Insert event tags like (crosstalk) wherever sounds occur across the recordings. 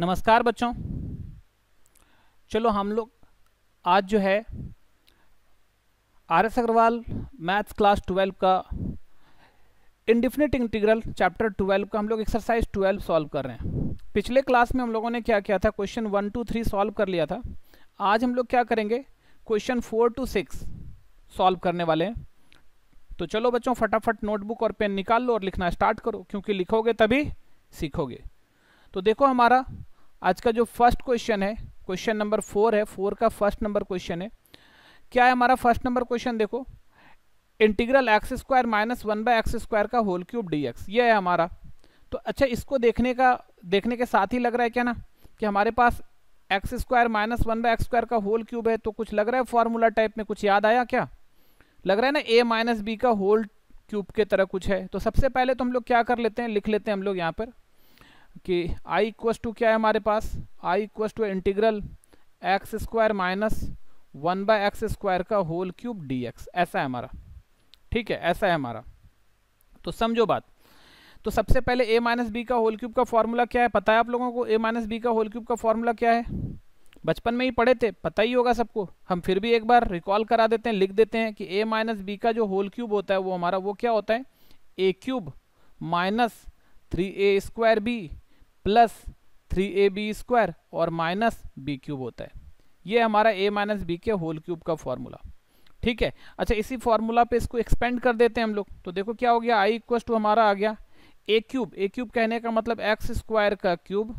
नमस्कार बच्चों चलो हम लोग आज जो है R S Agarwal maths class twelve का इंडिफिनिट इंटीग्रल चैप्टर ट्वेल्व का हम लोग एक्सरसाइज ट्वेल्व सॉल्व कर रहे हैं पिछले क्लास में हम लोगों ने क्या किया था question one two three solve कर लिया था आज हम लोग क्या करेंगे question four two six solve करने वाले हैं तो चलो बच्चों फटाफट नोटबुक और पेन निकाल लो और लिखना स्टार्ट करो क्योंकि लिखोगे तभी सीखोगे तो देखो हमारा आज का जो फर्स्ट क्वेश्चन है क्वेश्चन नंबर फोर है फोर का फर्स्ट नंबर क्वेश्चन है क्या है हमारा फर्स्ट नंबर क्वेश्चन देखो integral x square minus one by x square का होल क्यूब डी एक्स ये है हमारा तो अच्छा इसको देखने का देखने के साथ ही लग रहा है क्या ना कि हमारे पास x square minus one by x square का होल क्यूब है तो कुछ लग रहा है फॉर्मूला टाइप में कुछ याद आया क्या लग रहा है ना ए माइनस बी का होल क्यूब के तरह कुछ है तो सबसे पहले तो हम लोग क्या कर लेते हैं लिख लेते हैं हम लोग यहाँ पर कि i इक्वस टू क्या है हमारे पास i equals to integral x square minus one by x square का होल क्यूब डी एक्स ऐसा है हमारा ठीक है ऐसा है हमारा तो समझो बात तो सबसे पहले a माइनस बी का होल क्यूब का फॉर्मूला क्या है पता है आप लोगों को a माइनस बी का होल क्यूब का फॉर्मूला क्या है बचपन में ही पढ़े थे पता ही होगा सबको हम फिर भी एक बार रिकॉल करा देते हैं लिख देते हैं कि a माइनस बी का जो होल क्यूब होता है वो हमारा वो क्या होता है a cube minus three A square B plus three A B square और माइनस बी क्यूब होता है ये हमारा ए माइनस बी के होल क्यूब का फॉर्मूला ठीक है अच्छा इसी फॉर्मूला पे इसको एक्सपेंड कर देते हैं हम लोग तो देखो क्या हो गया आई इक्वस टू हमारा आ गया ए क्यूब ए क्यूब कहने का मतलब एक्स स्क्वायर का cube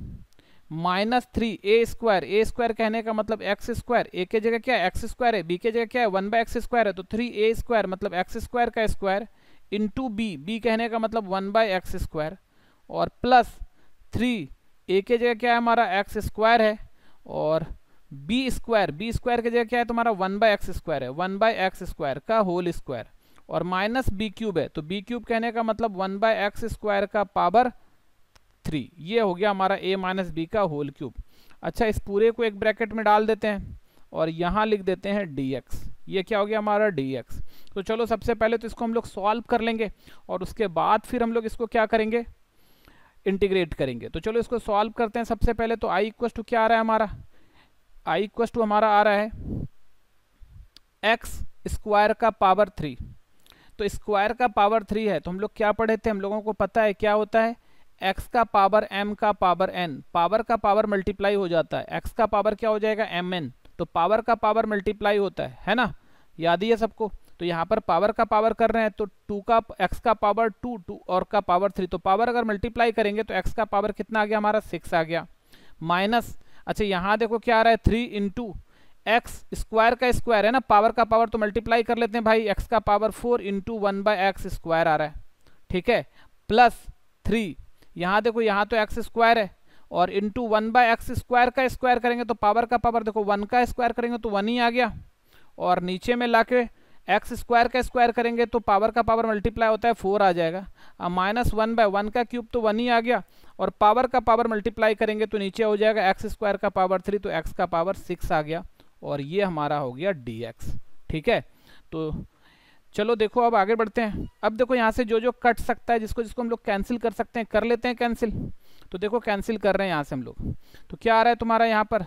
minus three A square a square कहने का मतलब एक्स स्क्वायर ए के जगह क्या है एक्स स्क्वायर है बी के जगह क्या है वन बाय एक्स स्क्वायर है तो थ्री ए स्क्वायर मतलब एक्स स्क्वायर का स्क्वायर इंटू बी बी कहने का मतलब वन बाय एक्स स्क्वायर और प्लस थ्री ए के जगह क्या है हमारा एक्स स्क्वायर है और बी स्क्वायर बी स्क्वायर की जगह क्या है तुम्हारा वन बाई एक्स स्क्वायर है वन बाई एक्स स्क्वायर का होल स्क्वायर और माइनस बी क्यूब है तो बी क्यूब कहने का मतलब वन बाय एक्स स्क्वायर का पावर थ्री ये हो गया हमारा ए माइनस बी का होल क्यूब अच्छा इस पूरे को एक ब्रैकेट में डाल देते हैं और यहाँ लिख देते हैं डी एक्स ये क्या हो गया हमारा डी एक्स तो चलो सबसे पहले तो इसको हम लोग सॉल्व कर लेंगे और उसके बाद फिर हम लोग इसको क्या करेंगे इंटीग्रेट करेंगे तो चलो इसको सॉल्व करते हैं सबसे पहले तो आई इक्व टू क्या आ रहा है हमारा आई इक्व टू हमारा आ रहा है एक्स स्क्वायर का पावर थ्री तो स्क्वायर का पावर थ्री है तो हम लोग क्या पढ़े थे हम लोगों को पता है क्या होता है एक्स का पावर एम का पावर एन पावर का पावर मल्टीप्लाई हो जाता है एक्स का पावर क्या हो जाएगा एम एन तो पावर का पावर मल्टीप्लाई होता है है ना याद ही है सबको तो यहाँ पर पावर का पावर कर रहे हैं तो टू का एक्स का पावर टू टू और का पावर थ्री तो पावर अगर मल्टीप्लाई करेंगे तो एक्स का पावर कितना आ गया हमारा सिक्स आ गया माइनस अच्छा यहाँ देखो क्या आ रहा है थ्री इंटू एक्स स्क्वायर का स्क्वायर है ना पावर का पावर तो मल्टीप्लाई कर लेते हैं भाई एक्स का power four into one by x square आ रहा है ठीक है प्लस थ्री यहाँ देखो यहाँ तो एक्स स्क्वायर है और into one by x square का स्क्वायर करेंगे तो पावर का पावर देखो वन का स्क्वायर करेंगे तो वन ही आ गया और नीचे में ला के एक्स स्क्वायर का स्क्वायर करेंगे तो पावर का पावर मल्टीप्लाई होता है फोर आ जाएगा अब माइनस वन बाय वन का क्यूब तो वन ही आ गया और पावर का पावर मल्टीप्लाई करेंगे तो नीचे हो जाएगा एक्स स्क्वायर का पावर थ्री तो एक्स का पावर सिक्स आ गया और ये हमारा हो गया डी ठीक है तो चलो देखो अब आगे बढ़ते हैं अब देखो यहाँ से जो जो कट सकता है जिसको जिसको हम लोग कैंसिल कर सकते हैं कर लेते हैं कैंसिल तो देखो कैंसिल कर रहे हैं यहाँ से हम लोग तो क्या आ रहा है तुम्हारा यहाँ पर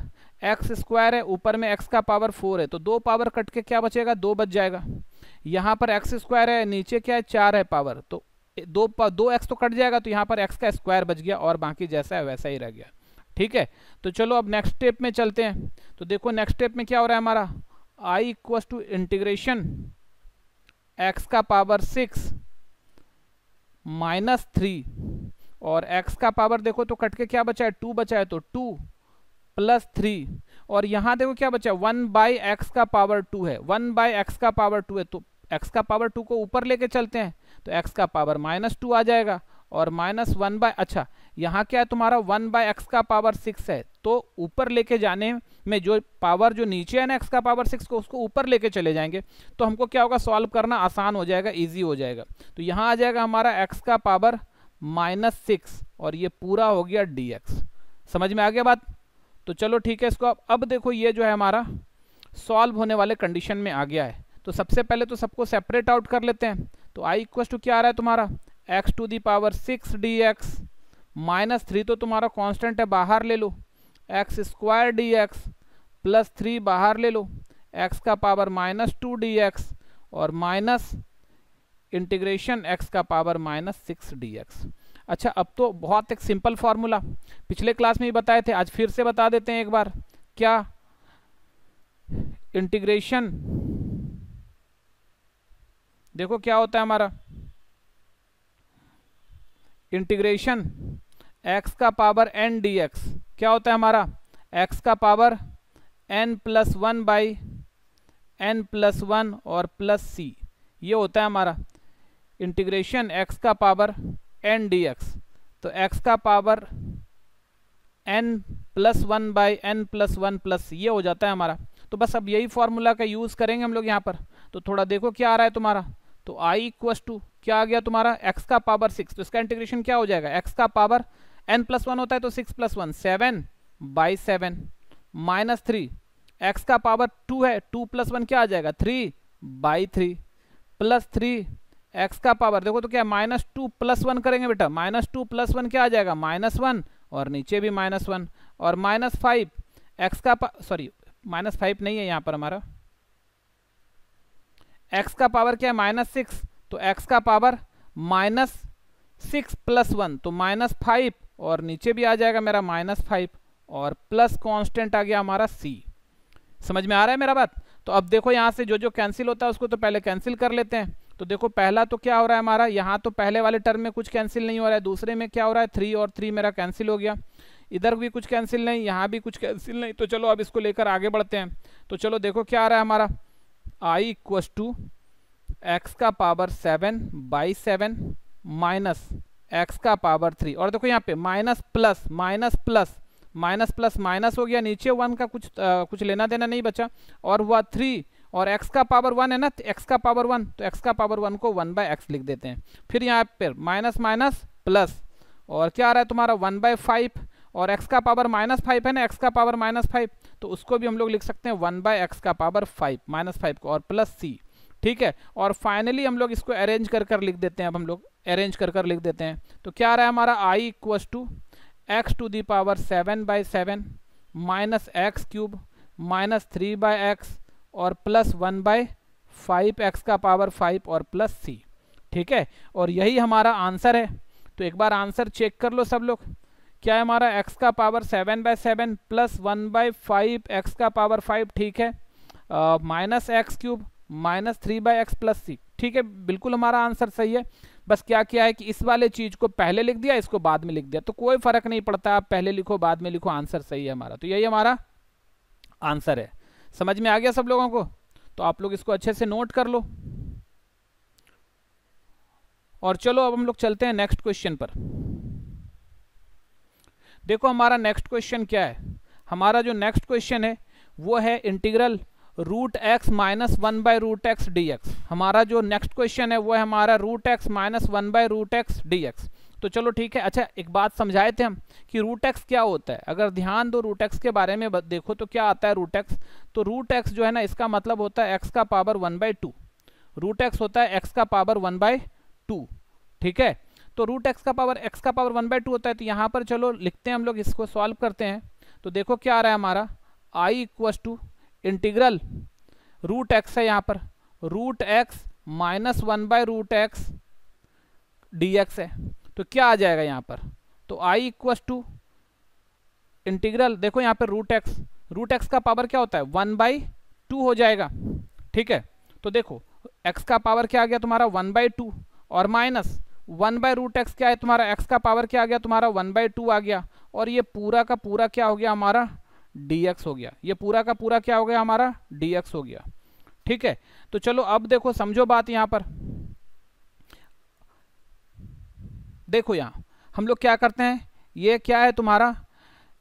एक्स स्क्वायर है ऊपर में एक्स का पावर फोर है तो दो पावर कट के क्या बचेगा दो बच जाएगा यहाँ पर एक्स स्क्वायर है नीचे क्या है चार है पावर तो दो पा, दो एक्स तो कट जाएगा तो यहाँ पर एक्स का स्क्वायर बच गया और बाकी जैसा है वैसा ही रह गया ठीक है तो चलो अब नेक्स्ट स्टेप में चलते हैं तो देखो नेक्स्ट स्टेप में क्या हो रहा है हमारा आई इक्व टू इंटीग्रेशन एक्स का पावर सिक्स माइनस थ्री और x का पावर देखो तो कट के क्या बचा है टू बचा है तो टू प्लस थ्री और यहाँ देखो क्या बचा वन बाई एक्स का पावर टू है वन बाई एक्स का पावर टू है तो एक्स का पावर टू को ऊपर लेके चलते हैं तो एक्स का पावर माइनस टू आ जाएगा और माइनस वन बाय अच्छा यहाँ क्या है तुम्हारा वन बाय एक्स का पावर सिक्स है तो ऊपर लेके जाने में जो पावर जो नीचे है ना एक्स का पावर सिक्स को उसको ऊपर लेके चले जाएंगे तो हमको क्या होगा सॉल्व करना आसान हो जाएगा ईजी हो जाएगा तो यहाँ आ जाएगा हमारा एक्स का पावर माइनस सिक्स और ये पूरा हो गया डी एक्स समझ में आ गया बात तो चलो ठीक है इसको अब अब देखो ये जो है हमारा सॉल्व होने वाले कंडीशन में आ गया है तो सबसे पहले तो सबको सेपरेट आउट कर लेते हैं तो आई इक्वस टू क्या आ रहा है तुम्हारा x to the power six d x minus three तो तुम्हारा कांस्टेंट है बाहर ले लो x square d x plus three बाहर ले लो एक्स का power minus two d x और माइनस इंटीग्रेशन एक्स का power minus six d x अच्छा अब तो बहुत एक सिंपल फार्मूला पिछले क्लास में ही बताए थे आज फिर से बता देते हैं एक बार क्या इंटीग्रेशन देखो क्या होता है हमारा इंटीग्रेशन x का पावर एन डी एक्स क्या होता है हमारा x का power n plus one by n plus one और प्लस सी ये होता है हमारा इंटीग्रेशन एक्स का पावर एन डी तो एक्स का power n plus one by n plus one plus ये हो जाता है हमारा तो बस अब यही फार्मूला का यूज़ करेंगे हम लोग यहाँ पर तो थोड़ा देखो क्या आ रहा है तुम्हारा तो आई इक्वस टू क्या आ गया तुम्हारा एक्स का पावर सिक्स तो इसका इंटीग्रेशन क्या हो जाएगा एक्स का पावर एन प्लस वन होता है तो six plus one seven by seven minus three x का पावर टू है टू प्लस वन क्या आ जाएगा three by three plus three x का पावर देखो तो क्या माइनस टू प्लस वन करेंगे बेटा माइनस टू प्लस वन क्या आ जाएगा माइनस वन और नीचे भी माइनस वन और माइनस फाइव एक्स का सॉरी माइनस फाइव नहीं है यहाँ पर हमारा एक्स का पावर क्या है माइनस सिक्स तो एक्स का power minus six plus one तो माइनस फाइव और नीचे भी आ जाएगा मेरा माइनस फाइव और प्लस कॉन्स्टेंट आ गया हमारा सी समझ में आ रहा है मेरा बात तो अब देखो यहाँ से जो जो कैंसिल होता है उसको तो पहले कैंसिल कर लेते हैं तो देखो पहला तो क्या हो रहा है हमारा यहाँ तो पहले वाले टर्म में कुछ कैंसिल नहीं हो रहा है दूसरे में क्या हो रहा है थ्री और थ्री मेरा कैंसिल हो गया इधर भी कुछ कैंसिल नहीं यहाँ भी कुछ कैंसिल नहीं तो चलो अब इसको लेकर आगे बढ़ते हैं तो चलो देखो क्या आ रहा है हमारा आई इक्वस टू एक्स का power seven by seven minus x का पावर थ्री और देखो यहाँ पे minus plus minus plus minus plus minus हो गया नीचे वन का कुछ आ, कुछ लेना देना नहीं बचा और हुआ थ्री और x का पावर वन है ना तो x का पावर वन तो x का पावर वन को वन बाय एक्स लिख देते हैं फिर यहाँ पर माइनस माइनस प्लस और क्या आ रहा है तुम्हारा वन बाय फाइव और x का पावर माइनस फाइव है ना x का पावर माइनस फाइव तो उसको भी हम लोग लिख सकते हैं वन बाय एक्स का पावर फाइव माइनस फाइव को और प्लस सी ठीक है और फाइनली हम लोग इसको अरेंज कर कर लिख देते हैं अब हम लोग अरेंज कर कर लिख देते हैं तो क्या आ रहा है हमारा I equals to x to the power seven by seven minus x cube minus three by x और plus one by five x का पावर फाइव और प्लस सी ठीक है और यही हमारा आंसर है तो एक बार आंसर चेक कर लो सब लोग क्या है हमारा x का power seven by seven plus one by five x का पावर फाइव ठीक है minus x cube minus three by x plus c ठीक है बिल्कुल हमारा आंसर सही है बस क्या किया है कि इस वाले चीज़ को पहले लिख दिया इसको बाद में लिख दिया तो कोई फर्क नहीं पड़ता आप पहले लिखो बाद में लिखो आंसर सही है हमारा तो यही हमारा आंसर है समझ में आ गया सब लोगों को तो आप लोग इसको अच्छे से नोट कर लो और चलो अब हम लोग चलते हैं नेक्स्ट क्वेश्चन पर देखो हमारा नेक्स्ट क्वेश्चन क्या है हमारा जो नेक्स्ट क्वेश्चन है वो है integral root x minus one by root x D x हमारा जो नेक्स्ट क्वेश्चन है वो है हमारा root x minus one by root x D x तो चलो ठीक है अच्छा एक बात समझाए थे हम कि रूट एक्स क्या होता है अगर ध्यान दो रूट एक्स के बारे में देखो तो क्या आता है रूट एक्स तो रूट एक्स जो है ना इसका मतलब होता है एक्स का power one by two root x होता है एक्स का पावर वन बाय टू ठीक है तो रूट एक्स का पावर एक्स का पावर वन बाय टू होता है तो यहाँ पर चलो लिखते हैं हम लोग इसको सॉल्व करते हैं तो देखो क्या आ रहा है हमारा I equals to integral root x है यहाँ पर root x minus one by root x D x है तो क्या आ जाएगा यहाँ पर तो आई इक्वस टू इंटीग्रल देखो यहाँ पर रूट एक्स रूट एक्स का पावर क्या होता है वन बाई टू हो जाएगा ठीक है तो देखो एक्स का पावर क्या आ गया तुम्हारा वन बाई टू और minus one by root x क्या है तुम्हारा एक्स का पावर क्या आ गया तुम्हारा वन बाई टू आ गया और ये पूरा का पूरा क्या हो गया हमारा डी एक्स हो गया ये पूरा का पूरा क्या हो गया हमारा डी एक्स हो गया ठीक है तो चलो अब देखो समझो बात यहाँ पर देखो यहाँ हम लोग क्या करते हैं ये क्या है तुम्हारा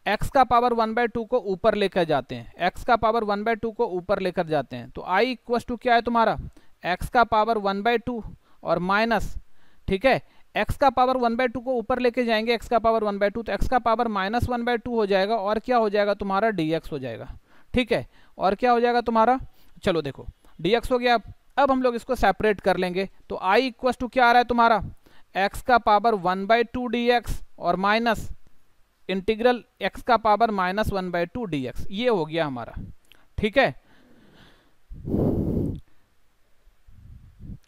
x का पावर वन बाय टू को ऊपर लेकर जाते हैं x का पावर वन बाय टू को ऊपर लेकर जाते हैं तो i इक्व टू क्या है तुम्हारा x का पावर वन बाय टू और माइनस ठीक है x का पावर वन बाय टू को ऊपर लेके जाएंगे x का पावर वन बाय टू तो x का power minus one by two हो जाएगा और क्या हो जाएगा तुम्हारा dx हो जाएगा ठीक है और क्या हो जाएगा तुम्हारा चलो देखो dx हो गया अब अब हम लोग इसको सेपरेट कर लेंगे तो i इक्व टू क्या आ रहा है तुम्हारा x का power one by two d x और माइनस इंटीग्रल एक्स का power minus one by two d ये हो गया हमारा ठीक है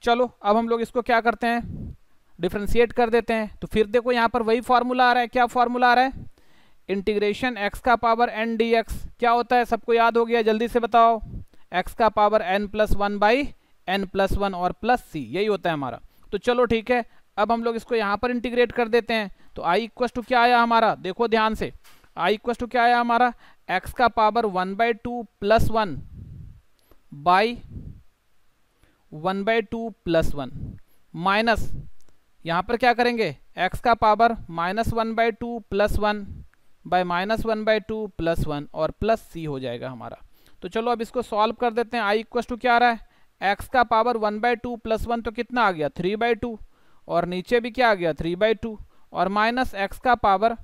चलो अब हम लोग इसको क्या करते हैं डिफ्रेंशिएट कर देते हैं तो फिर देखो यहां पर वही फॉर्मूला आ रहा है क्या फॉर्मूला आ रहा है इंटीग्रेशन एक्स का पावर एन डी क्या होता है सबको याद हो गया जल्दी से बताओ एक्स का power n plus one by n plus one और प्लस सी यही होता है हमारा तो चलो ठीक है अब हम लोग इसको यहाँ पर इंटीग्रेट कर देते हैं तो आई इक्वस टू क्या आया हमारा देखो ध्यान से आई इक्वस टू क्या आया हमारा एक्स का power one by two plus one by one by two plus one minus यहाँ पर क्या करेंगे एक्स का power minus one by two plus one by minus one by two plus one और प्लस सी हो जाएगा हमारा तो चलो अब इसको सॉल्व कर देते हैं आई इक्वस टू क्या आ रहा है एक्स का power one by two plus one तो कितना आ गया थ्री बाई टू और नीचे भी क्या आ गया थ्री बाई टू और माइनस एक्स का power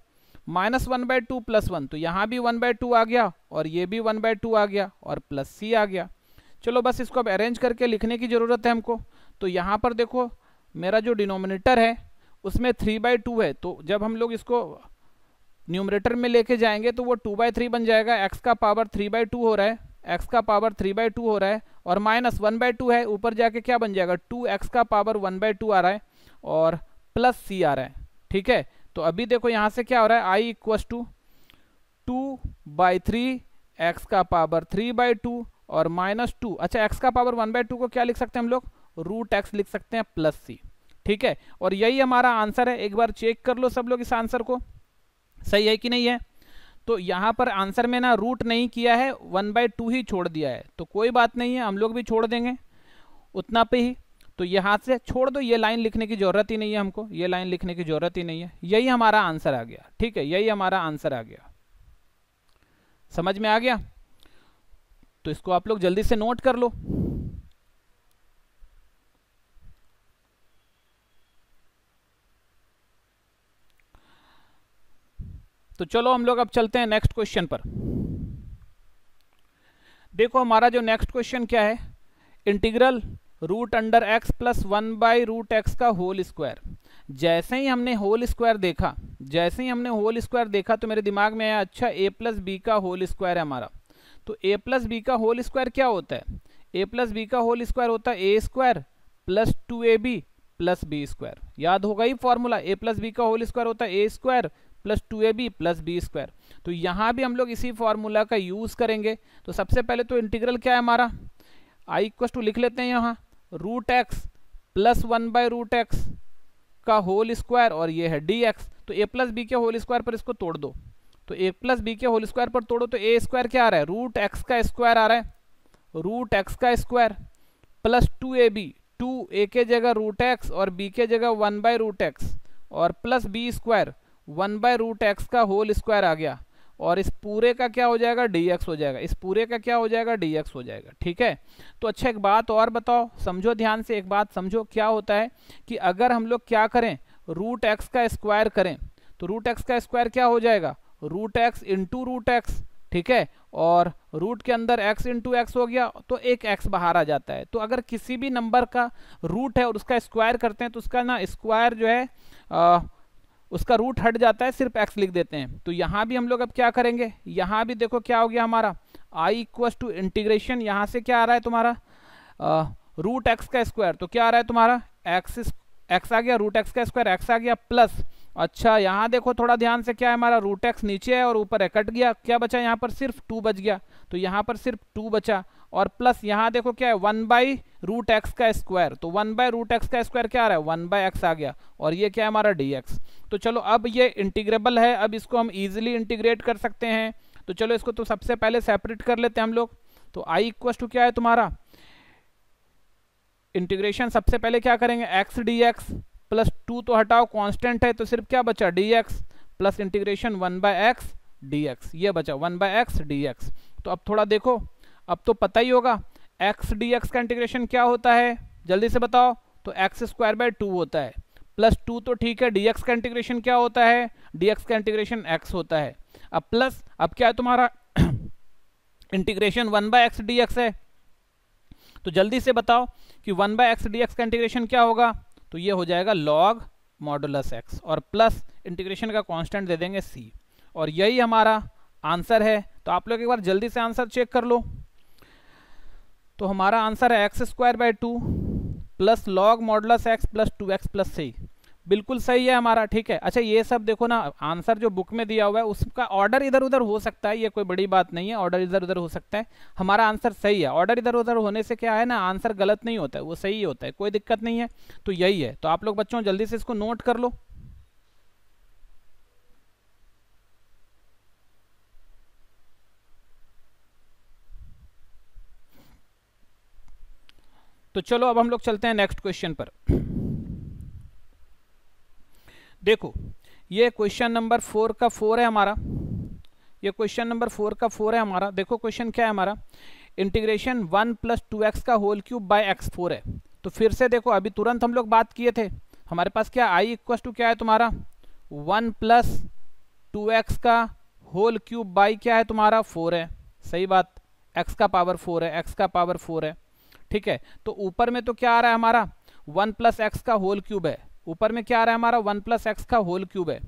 minus one by two plus one तो यहाँ भी वन बाई टू आ गया और ये भी वन बाई टू आ गया और प्लस सी आ गया चलो बस इसको अब अरेंज करके लिखने की ज़रूरत है हमको तो यहाँ पर देखो मेरा जो डिनोमिनेटर है उसमें थ्री बाई टू है तो जब हम लोग इसको न्यूमरेटर में लेके जाएंगे तो वो टू बाई थ्री बन जाएगा एक्स का पावर थ्री बाई टू हो रहा है एक्स का पावर थ्री बाई टू हो रहा है और माइनस वन बाई टू है ऊपर जाके क्या बन जाएगा टू एक्स का पावर वन बाई टू आ रहा है और प्लस सी आ रहा है ठीक है तो अभी देखो यहाँ से क्या हो रहा है I equals to two by three x का पावर थ्री बाई टू और माइनस टू अच्छा एक्स का पावर वन बाई टू को क्या लिख सकते हैं हम लोग रूट एक्स लिख सकते हैं प्लस सी ठीक है और यही हमारा आंसर है एक बार चेक कर लो सब लोग इस आंसर को सही है कि नहीं है तो यहाँ पर आंसर में ना रूट नहीं किया है वन बाई टू ही छोड़ दिया है तो कोई बात नहीं है हम लोग भी छोड़ देंगे उतना पे ही तो यहाँ से छोड़ दो ये लाइन लिखने की जरूरत ही नहीं है हमको ये लाइन लिखने की जरूरत ही नहीं है यही हमारा आंसर आ गया ठीक है यही हमारा आंसर आ गया समझ में आ गया तो इसको आप लोग जल्दी से नोट कर लो तो चलो हम लोग अब चलते हैं नेक्स्ट क्वेश्चन पर देखो हमारा जो नेक्स्ट क्वेश्चन क्या है integral root under X plus one by root x का होल स्क्वायर जैसे ही हमने होल स्क्वायर देखा जैसे ही हमने होल स्क्वायर देखा तो मेरे दिमाग में आया अच्छा ए प्लस बी का होल स्क्वायर है हमारा तो ए प्लस बी का होल स्क्वायर क्या होता है ए प्लस बी का होल स्क्वायर होता है A square plus two A B plus B square याद होगा ही फॉर्मूला ए प्लस बी का होल स्क्वायर होता है A square plus two A B plus B square तो यहाँ भी हम लोग इसी फॉर्मूला का यूज़ करेंगे तो सबसे पहले तो इंटीग्रल क्या है हमारा आई इक्वस टू लिख लेते हैं यहाँ root x plus one by root x का होल स्क्वायर और ये है डी एक्स तो ए प्लस बी के होल स्क्वायर पर इसको तोड़ दो तो ए प्लस बी के होल स्क्वायर पर तोड़ो तो ए स्क्वायर क्या आ रहा है रूट एक्स का स्क्वायर आ रहा है रूट एक्स का square plus two A B two A के जगह रूट एक्स और बी के जगह वन बाय रूट एक्स और plus B square one by root x का होल स्क्वायर आ गया और इस पूरे का क्या हो जाएगा डी हो जाएगा इस पूरे का क्या हो जाएगा डी हो जाएगा ठीक है तो अच्छा एक बात और बताओ समझो ध्यान से एक बात समझो क्या होता है कि अगर हम लोग क्या करें रूट एक्स का स्क्वायर करें तो रूट एक्स का स्क्वायर क्या हो जाएगा root x into root X ठीक है और रूट के अंदर x इंटू एक्स हो गया तो एक x बाहर आ जाता है तो अगर किसी भी नंबर का रूट है और उसका स्क्वायर करते हैं तो उसका ना स्क्वायर जो है आ, उसका रूट हट जाता है सिर्फ एक्स लिख देते हैं तो यहाँ भी हम लोग अब क्या करेंगे यहाँ भी देखो क्या हो गया हमारा आई इक्वस टू इंटीग्रेशन यहाँ से क्या आ रहा है तुम्हारा रूट एक्स का स्क्वायर तो क्या आ रहा है तुम्हारा एक्स एक्स आ गया रूट एक्स का स्क्वायर एक्स आ गया प्लस अच्छा यहाँ देखो थोड़ा ध्यान से क्या है हमारा रूट एक्स नीचे है और ऊपर है कट गया क्या बचा यहाँ पर सिर्फ टू बच गया तो यहाँ पर सिर्फ टू बचा और प्लस यहाँ देखो क्या है वन बाई रूट एक्स का स्क्वायर तो वन बाय रूट एक्स का स्क्वायर क्या आ रहा है वन बाय एक्स आ गया और ये क्या है हमारा डी एक्स तो चलो अब ये इंटीग्रेबल है अब इसको हम ईजिली इंटीग्रेट कर सकते हैं तो चलो इसको तो सबसे पहले सेपरेट कर लेते हैं हम लोग तो आई इक्वस टू क्या है तुम्हारा इंटीग्रेशन सबसे पहले क्या करेंगे X D x plus two तो हटाओ कॉन्स्टेंट है तो सिर्फ क्या बचा D x plus integration one by x D x ये बचा one by x D x तो अब थोड़ा देखो अब तो पता ही होगा एक्स डी एक्स का इंटीग्रेशन क्या होता है जल्दी से बताओ तो एक्स स्क्वायर बाय टू होता है प्लस टू तो ठीक है डी एक्स का इंटीग्रेशन क्या होता है डी एक्स का इंटीग्रेशन एक्स होता है अब प्लस अब क्या है तुम्हारा integration one by x D x है तो जल्दी से बताओ कि one by x D x का इंटीग्रेशन क्या होगा तो ये हो जाएगा लॉग मॉडुलस एक्स और प्लस इंटीग्रेशन का कॉन्स्टेंट दे देंगे सी और यही हमारा आंसर है तो आप लोग एक बार जल्दी से आंसर चेक कर लो तो हमारा आंसर है x square by two plus log modulus x plus two X plus सही बिल्कुल सही है हमारा ठीक है अच्छा ये सब देखो ना आंसर जो बुक में दिया हुआ है उसका ऑर्डर इधर उधर हो सकता है ये कोई बड़ी बात नहीं है ऑर्डर इधर उधर हो सकता है हमारा आंसर सही है ऑर्डर इधर उधर होने से क्या है ना आंसर गलत नहीं होता है वो सही होता है कोई दिक्कत नहीं है तो यही है तो आप लोग बच्चों जल्दी से इसको नोट कर लो तो चलो अब हम लोग चलते हैं नेक्स्ट क्वेश्चन पर देखो ये क्वेश्चन नंबर फोर का फोर है हमारा ये क्वेश्चन नंबर फोर का फोर है हमारा देखो क्वेश्चन क्या है हमारा integration one plus two x का whole cube by X four है तो फिर से देखो अभी तुरंत हम लोग बात किए थे हमारे पास क्या आई इक्व टू क्या है तुम्हारा वन प्लस टू एक्स का होल क्यूब बाई क्या है तुम्हारा फोर है सही बात एक्स का पावर फोर है एक्स का पावर फोर है ठीक है तो ऊपर में तो क्या आ रहा है हमारा वन प्लस एक्स का होल क्यूब है ऊपर में क्या आ रहा है हमारा वन प्लस एक्स का होल क्यूब है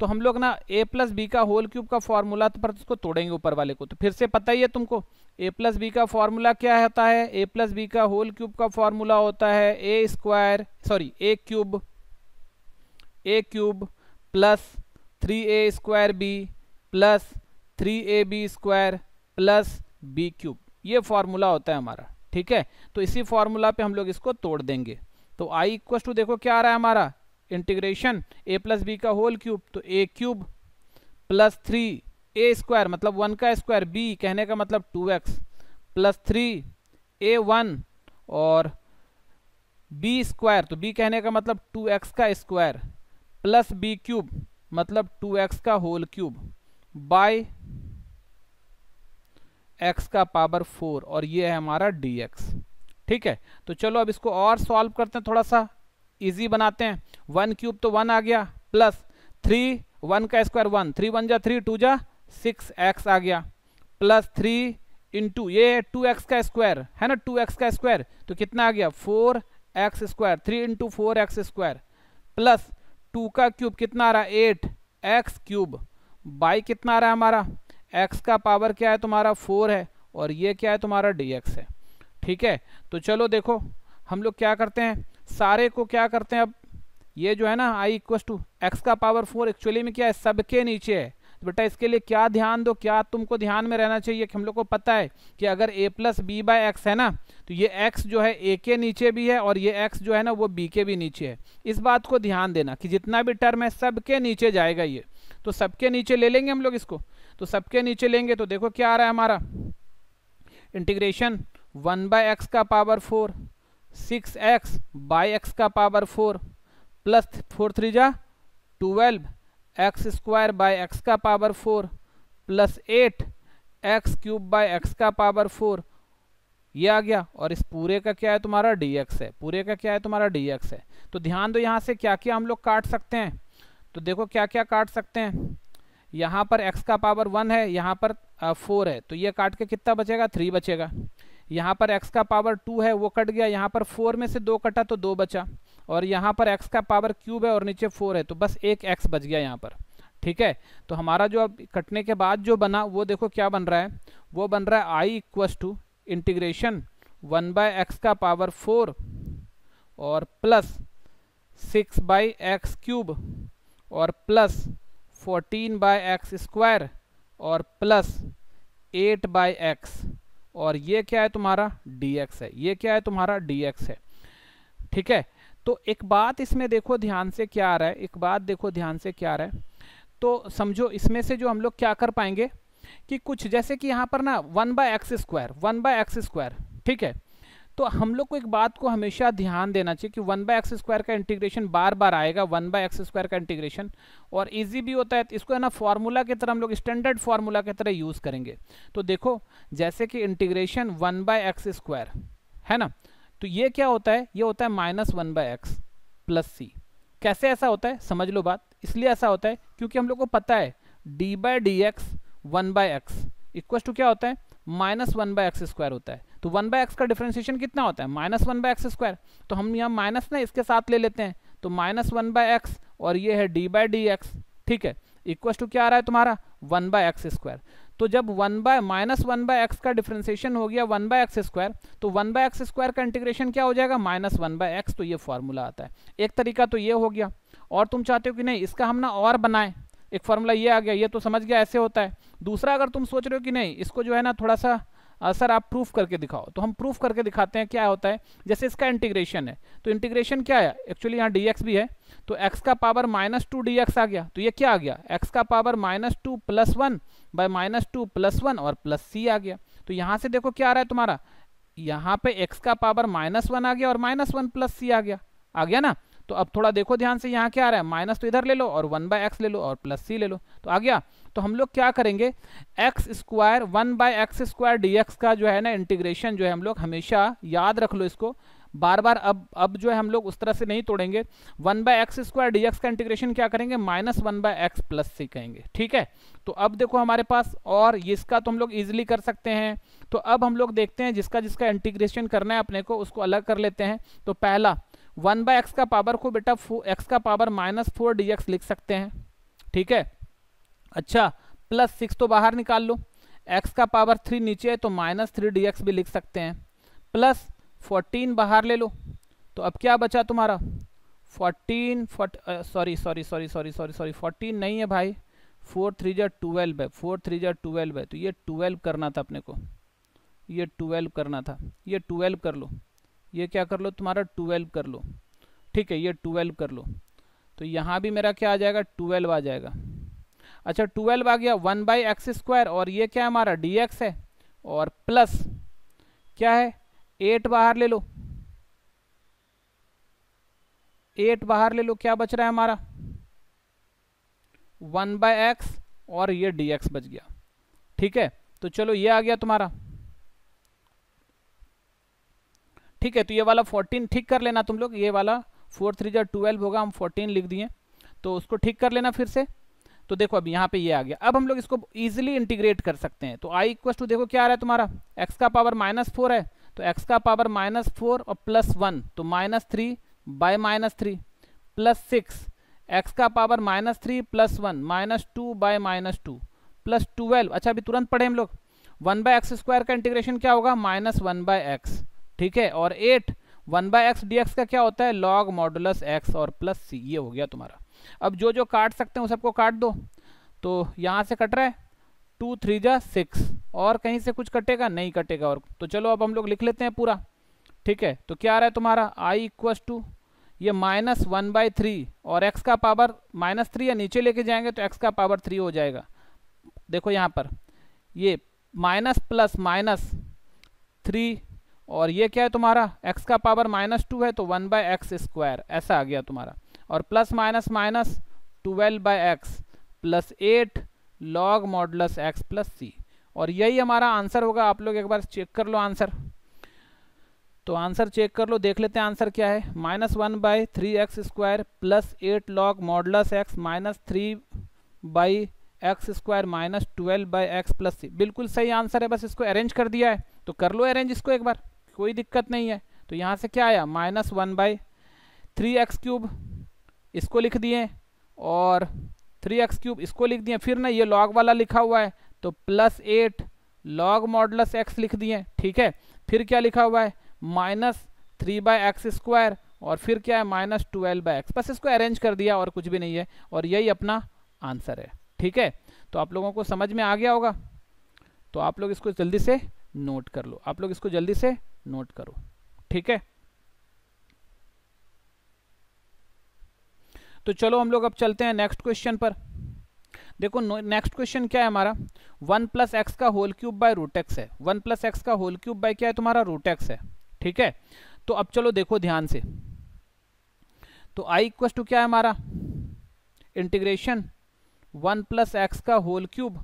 तो हम लोग ना ए प्लस बी का होल क्यूब का फॉर्मूला तो पर उसको तोड़ेंगे ऊपर वाले को तो फिर से पता ही है तुमको ए प्लस बी का फॉर्मूला क्या होता है ए प्लस बी का होल क्यूब का फॉर्मूला होता है A square sorry A cube A cube plus three A square B plus three A B square plus B cube ये फॉर्मूला होता है हमारा ठीक है तो इसी फॉर्मूला पे हम लोग इसको तोड़ देंगे तो i इक्व टू देखो क्या आ रहा है हमारा इंटीग्रेशन a प्लस बी का होल क्यूब तो ए क्यूब प्लस थ्री ए स्क्वायर मतलब वन का स्क्वायर b कहने का मतलब टू एक्स प्लस थ्री ए वन और b स्क्वायर तो b कहने का मतलब टू एक्स का स्क्वायर प्लस बी क्यूब मतलब टू एक्स का होल क्यूब बाय एक्स का पावर फोर और ये है हमारा डी एक्स ठीक है तो चलो अब इसको और सॉल्व करते हैं थोड़ा सा इजी बनाते हैं वन क्यूब तो वन आ गया प्लस थ्री वन का स्क्वायर वन थ्री वन जा थ्री टू जा सिक्स एक्स आ गया प्लस थ्री इंटू ये टू एक्स का स्क्वायर है ना टू एक्स का स्क्वायर तो कितना आ गया four X square three into four X square plus two का क्यूब कितना आ रहा है एट एक्स क्यूब बाई कितना आ रहा है हमारा एक्स का पावर क्या है तुम्हारा फोर है और ये क्या है तुम्हारा डी एक्स है ठीक है तो चलो देखो हम लोग क्या करते हैं सारे को क्या करते हैं अब ये जो है ना आई इक्व टू एक्स का पावर फोर एक्चुअली में क्या है सबके नीचे है तो बेटा इसके लिए क्या ध्यान दो क्या तुमको ध्यान में रहना चाहिए कि हम लोग को पता है कि अगर A plus B by X है ना तो ये एक्स जो है ए के नीचे भी है और ये एक्स जो है ना वो बी के भी नीचे है इस बात को ध्यान देना कि जितना भी टर्म है सबके नीचे जाएगा ये तो सबके नीचे ले लेंगे हम लोग इसको तो सबके नीचे लेंगे तो देखो क्या आ रहा है हमारा इंटीग्रेशन वन बाय एक्स का power four six X by x का power four plus four three जा twelve X square by x का power four plus eight X cube by x का पावर फोर ये आ गया और इस पूरे का क्या है तुम्हारा डी एक्स है पूरे का क्या है तुम्हारा डी एक्स है तो ध्यान दो यहाँ से क्या क्या हम लोग काट सकते हैं तो देखो क्या क्या काट सकते हैं यहाँ पर x का पावर वन है यहाँ पर फोर uh, है तो ये काट के कितना बचेगा थ्री बचेगा यहाँ पर x का पावर टू है वो कट गया यहाँ पर फोर में से दो कटा तो दो बचा और यहाँ पर x का पावर क्यूब है और नीचे फोर है तो बस एक x बच गया यहाँ पर ठीक है तो हमारा जो अब कटने के बाद जो बना वो देखो क्या बन रहा है वो बन रहा है I equals to integration one by x का पावर फोर और plus six by X cube और plus fourteen by x square और प्लस एट बाय एक्स और ये क्या है तुम्हारा डी एक्स है ये क्या है तुम्हारा डी एक्स है ठीक है तो एक बात इसमें देखो ध्यान से क्या आ रहा है एक बात देखो ध्यान से क्या आ रहा है तो समझो इसमें से जो हम लोग क्या कर पाएंगे कि कुछ जैसे कि यहाँ पर ना one by x square one by x square ठीक है तो हम लोग को एक बात को हमेशा ध्यान देना चाहिए कि वन बाय एक्स स्क्वायर का इंटीग्रेशन बार बार आएगा वन बाय एक्स स्क्वायर का इंटीग्रेशन और इजी भी होता है तो इसको है ना फार्मूला की तरह हम लोग स्टैंडर्ड फार्मूला की तरह यूज़ करेंगे तो देखो जैसे कि integration one by x square है ना तो ये क्या होता है ये होता है minus one by x plus C कैसे ऐसा होता है समझ लो बात इसलिए ऐसा होता है क्योंकि हम लोग को पता है D by D X one by X equals to क्या होता है minus one by x square होता है तो वन बाय एक्स का डिफ्रेंशिएशन कितना होता है minus one by x square तो हम यहाँ माइनस ना इसके साथ ले लेते हैं तो माइनस वन बाय एक्स और ये है डी बाई डी एक्स ठीक है इक्वस टू क्या आ रहा है तुम्हारा वन बाय एक्स स्क्वायर तो जब one by minus one by x का डिफ्रेंसिएशन हो गया वन बाय एक्स स्क्वायर तो वन बाय एक्स स्क्वायर का इंटीग्रेशन क्या हो जाएगा माइनस वन बाय एक्स तो ये फार्मूला आता है एक तरीका तो ये हो गया और तुम चाहते हो कि नहीं इसका हम ना और बनाएं एक फार्मूला ये आ गया ये तो समझ गया ऐसे होता है दूसरा अगर तुम सोच रहे हो कि नहीं इसको जो है ना थोड़ा सा हाँ, सर आप प्रूफ करके दिखाओ तो हम प्रूफ करके दिखाते हैं क्या होता है जैसे इसका इंटीग्रेशन है तो इंटीग्रेशन क्या है एक्चुअली यहाँ dx भी है तो x का पावर माइनस टू डी आ गया तो ये क्या आ गया x का power minus two plus one by minus two plus one और प्लस सी आ गया तो यहाँ से देखो क्या आ रहा है तुम्हारा यहाँ पे x का पावर माइनस वन आ गया और माइनस वन प्लस सी आ गया आ गया ना तो अब थोड़ा देखो ध्यान से यहाँ क्या आ रहा है माइनस तो इधर ले लो और वन बाय ले लो और प्लस सी ले लो तो आ गया तो हम लोग क्या करेंगे X square one by x square D का जो है ना इंटीग्रेशन जो है हम लोग हमेशा याद रख लो इसको बार बार अब अब जो है हम लोग उस तरह से नहीं तोड़ेंगे one by x square D का इंटीग्रेशन क्या करेंगे minus one by x plus C कहेंगे ठीक है तो अब देखो हमारे पास और इसका तो हम लोग इजिली कर सकते हैं तो अब हम लोग देखते हैं जिसका जिसका इंटीग्रेशन करना है अपने को उसको अलग कर लेते हैं तो पहला वन बाय एक्स का पावर को बेटा एक्स का power minus four D x लिख सकते हैं ठीक है अच्छा प्लस सिक्स तो बाहर निकाल लो एक्स का पावर थ्री नीचे है तो माइनस थ्री डी भी लिख सकते हैं प्लस फोर्टीन बाहर ले लो तो अब क्या बचा तुम्हारा fourteen fort sorry sorry sorry sorry sorry sorry fourteen नहीं है भाई फोर थ्री जर ट्वेल्व है फोर थ्री जर ट्वेल्व है तो ये ट्वेल्व करना था अपने को ये ट्वेल्व करना था ये ट्वेल्व कर लो ये क्या कर लो तुम्हारा ट्वेल्व कर लो ठीक है ये ट्वेल्व कर लो तो यहाँ भी मेरा क्या आ जाएगा ट्वेल्व आ जाएगा अच्छा ट्वेल्व आ गया वन बाई एक्स स्क्वायर और ये क्या है हमारा डी एक्स है और प्लस क्या है एट बाहर ले लो एट बाहर ले लो क्या बच रहा है हमारा वन बाय एक्स और ये डी एक्स बच गया ठीक है तो चलो ये आ गया तुम्हारा ठीक है तो ये वाला फोर्टीन ठीक कर लेना तुम लोग ये वाला फोर थ्री जो ट्वेल्व होगा हम फोर्टीन लिख दिए तो उसको ठीक कर लेना फिर से तो देखो अब यहाँ पे ये आ गया अब हम लोग इसको ईजिली इंटीग्रेट कर सकते हैं तो आई इक्वस टू देखो क्या आ रहा है तुम्हारा x का पावर माइनस फोर है तो एक्स का पावर माइनस फोर और प्लस वन तो minus three by minus three plus six X का power minus three plus one minus two by minus two plus twelve अच्छा अभी तुरंत पढ़े हम लोग वन बाय एक्स स्क्वायर का इंटीग्रेशन क्या होगा माइनस वन बाय एक्स ठीक है और eight one by x D x का क्या होता है लॉग मॉडुलस एक्स और प्लस सी ये हो गया तुम्हारा अब जो जो काट सकते हैं वो सबको काट दो तो यहाँ से कट रहा है टू थ्री जा सिक्स और कहीं से कुछ कटेगा नहीं कटेगा और तो चलो अब हम लोग लिख लेते हैं पूरा ठीक है तो क्या आ रहा है तुम्हारा आई इक्वस टू ये माइनस वन बाई थ्री और एक्स का पावर माइनस थ्री या नीचे लेके जाएंगे तो एक्स का पावर थ्री हो जाएगा देखो यहाँ पर ये माइनस प्लस माइनस थ्री और ये क्या है तुम्हारा एक्स का पावर माइनस टू है तो वन बाय एक्स स्क्वायर ऐसा आ गया तुम्हारा और plus minus minus twelve by x plus eight log modulus x plus c और यही हमारा आंसर होगा आप लोग एक बार चेक कर लो आंसर तो आंसर चेक कर लो देख लेते हैं आंसर क्या है minus one by three x square plus eight log modulus x minus three by x square minus twelve by x plus c बिल्कुल सही आंसर है बस इसको अरेंज कर दिया है तो कर लो अरेंज इसको एक बार कोई दिक्कत नहीं है तो यहाँ से क्या आया minus one by three x cube इसको लिख दिए और थ्री एक्स क्यूब इसको लिख दिए फिर ना ये लॉग वाला लिखा हुआ है तो plus eight log modulus x लिख दिए ठीक है फिर क्या लिखा हुआ है minus three by x square और फिर क्या है माइनस ट्वेल्व बाय एक्स बस इसको अरेंज कर दिया और कुछ भी नहीं है और यही अपना आंसर है ठीक है तो आप लोगों को समझ में आ गया होगा तो आप लोग इसको जल्दी से नोट कर लो आप लोग इसको जल्दी से नोट करो ठीक है तो चलो हम लोग अब चलते हैं नेक्स्ट क्वेश्चन पर देखो नेक्स्ट क्वेश्चन क्या है हमारा वन प्लस एक्स का whole cube by root x है वन प्लस एक्स का होल क्यूब बाय क्या है तुम्हारा रूट एक्स है ठीक है तो अब चलो देखो ध्यान से तो आई इक्व टू क्या है हमारा इंटीग्रेशन वन प्लस एक्स का whole cube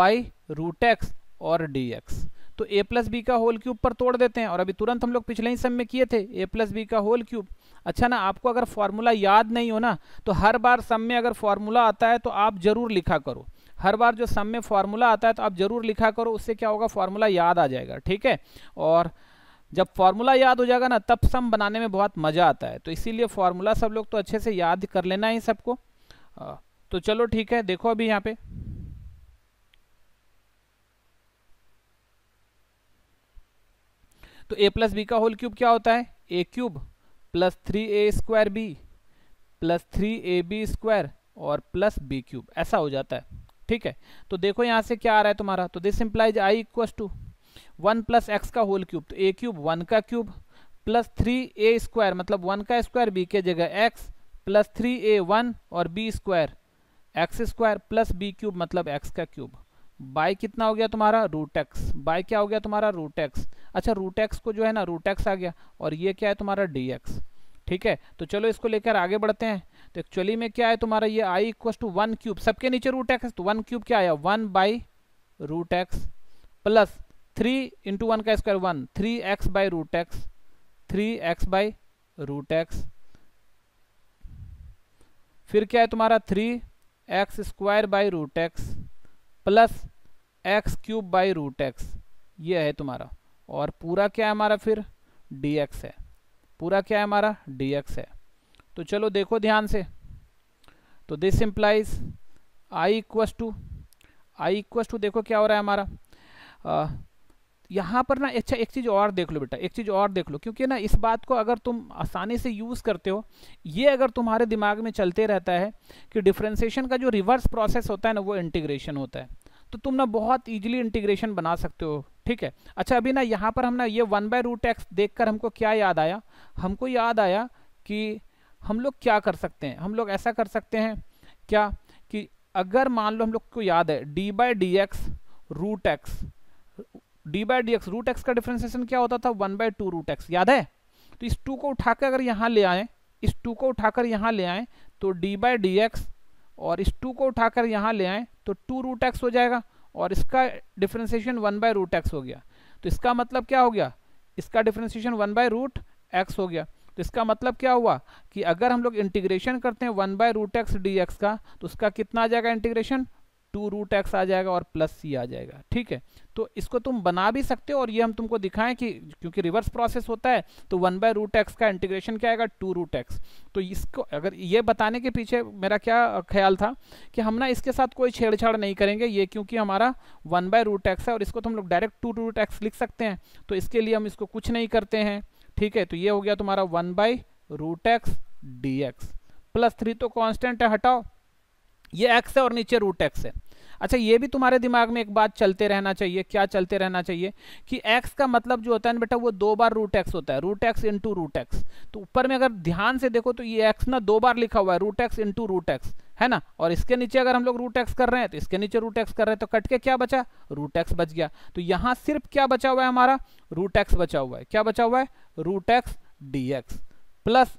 by root x और डी एक्स तो ए प्लस बी का होल क्यूब पर तोड़ देते हैं और अभी तुरंत हम लोग पिछले ही सम में किए थे ए प्लस बी का होल क्यूब अच्छा ना आपको अगर फॉर्मूला याद नहीं हो ना तो हर बार सम में अगर फॉर्मूला आता है तो आप ज़रूर लिखा करो हर बार जो सम में फॉर्मूला आता है तो आप ज़रूर लिखा करो उससे क्या होगा फॉर्मूला याद आ जाएगा ठीक है और जब फार्मूला याद हो जाएगा ना तब सम बनाने में बहुत मज़ा आता है तो इसीलिए फार्मूला सब लोग तो अच्छे से याद कर लेना है सबको तो चलो ठीक है देखो अभी यहाँ पे तो ए प्लस बी का होल क्यूब क्या होता है a cube plus three A square B plus three A B square और प्लस बी क्यूब ऐसा हो जाता है ठीक है तो देखो यहाँ से क्या आ रहा है तुम्हारा तो this implies I equals to one plus x का होल क्यूब तो ए क्यूब वन का क्यूब प्लस थ्री ए स्क्वायर मतलब वन का स्क्वायर बी के जगह एक्स प्लस थ्री ए वन और b square x square plus B cube मतलब एक्स का क्यूब बाय कितना हो गया तुम्हारा रूट एक्स बाय क्या हो गया तुम्हारा रूट एक्स अच्छा रूट एक्स को जो है ना रूट एक्स आ गया और ये क्या है तुम्हारा डी एक्स ठीक है तो चलो इसको लेकर आगे बढ़ते हैं तो एक्चुअली में क्या है तुम्हारा ये आई इक्व टू वन क्यूब सबके नीचे रूट एक्स तो वन क्यूब क्या आया one by root x plus three into one का square one three x by root x three x by root x फिर क्या है तुम्हारा three x square by root x plus x cube by root x ये है तुम्हारा और पूरा क्या है हमारा फिर डी एक्स है पूरा क्या है हमारा डी एक्स है तो चलो देखो ध्यान से तो this implies I equals to I equals to देखो क्या हो रहा है हमारा यहाँ पर ना अच्छा एक चीज़ और देख लो बेटा एक चीज़ और देख लो क्योंकि ना इस बात को अगर तुम आसानी से यूज़ करते हो ये अगर तुम्हारे दिमाग में चलते रहता है कि डिफ्रेंसीशन का जो रिवर्स प्रोसेस होता है ना वो इंटीग्रेशन होता है तो तुम ना बहुत ईजिली इंटीग्रेशन बना सकते हो ठीक है अच्छा अभी ना यहाँ पर हम ना ये वन बाय रूट एक्स देख हमको क्या याद आया हमको याद आया कि हम लोग क्या कर सकते हैं हम लोग ऐसा कर सकते हैं क्या कि अगर मान लो हम लोग को याद है d by d x root x d by d x root x का डिफ्रेंसिएशन क्या होता था one by two root x याद है तो इस टू को उठाकर अगर यहाँ ले आएँ इस टू को उठाकर यहाँ ले आएँ तो डी बाई डी एक्स और इस टू को उठाकर यहाँ ले आए तो टू रूट एक्स हो जाएगा और इसका differentiation one by root x हो गया तो इसका मतलब क्या हो गया इसका differentiation one by root x हो गया तो इसका मतलब क्या हुआ कि अगर हम लोग इंटीग्रेशन करते हैं one by root x D x का तो उसका कितना आ जाएगा इंटीग्रेशन टू रूट एक्स आ जाएगा और प्लस सी आ जाएगा ठीक है तो इसको तुम बना भी सकते हो और ये हम तुमको दिखाएं कि क्योंकि रिवर्स प्रोसेस होता है तो वन बाय रूट एक्स का इंटीग्रेशन क्या आएगा टू रूट एक्स तो इसको अगर ये बताने के पीछे मेरा क्या ख्याल था कि हम ना इसके साथ कोई छेड़छाड़ नहीं करेंगे ये क्योंकि हमारा वन बाय रूट एक्स है और इसको तो हम लोग डायरेक्ट टू रूट एक्स लिख सकते हैं तो इसके लिए हम इसको कुछ नहीं करते हैं ठीक है तो ये हो गया तुम्हारा one by root x D x plus three तो कॉन्स्टेंट है हटाओ ये एक्स है और नीचे रूट एक्स है अच्छा ये भी तुम्हारे दिमाग में एक बात चलते रहना चाहिए क्या चलते रहना चाहिए कि x का मतलब जो होता है ना बेटा वो दो बार रूट एक्स होता है root x into root x तो ऊपर में अगर ध्यान से देखो तो ये x ना दो बार लिखा हुआ है root x into root x है ना और इसके नीचे अगर हम लोग रूट एक्स कर रहे हैं तो इसके नीचे रूट एक्स कर रहे हैं तो कट के क्या बचा रूट एक्स बच गया तो यहाँ सिर्फ क्या बचा हुआ है हमारा रूट एक्स बचा हुआ है क्या बचा हुआ है root x D x plus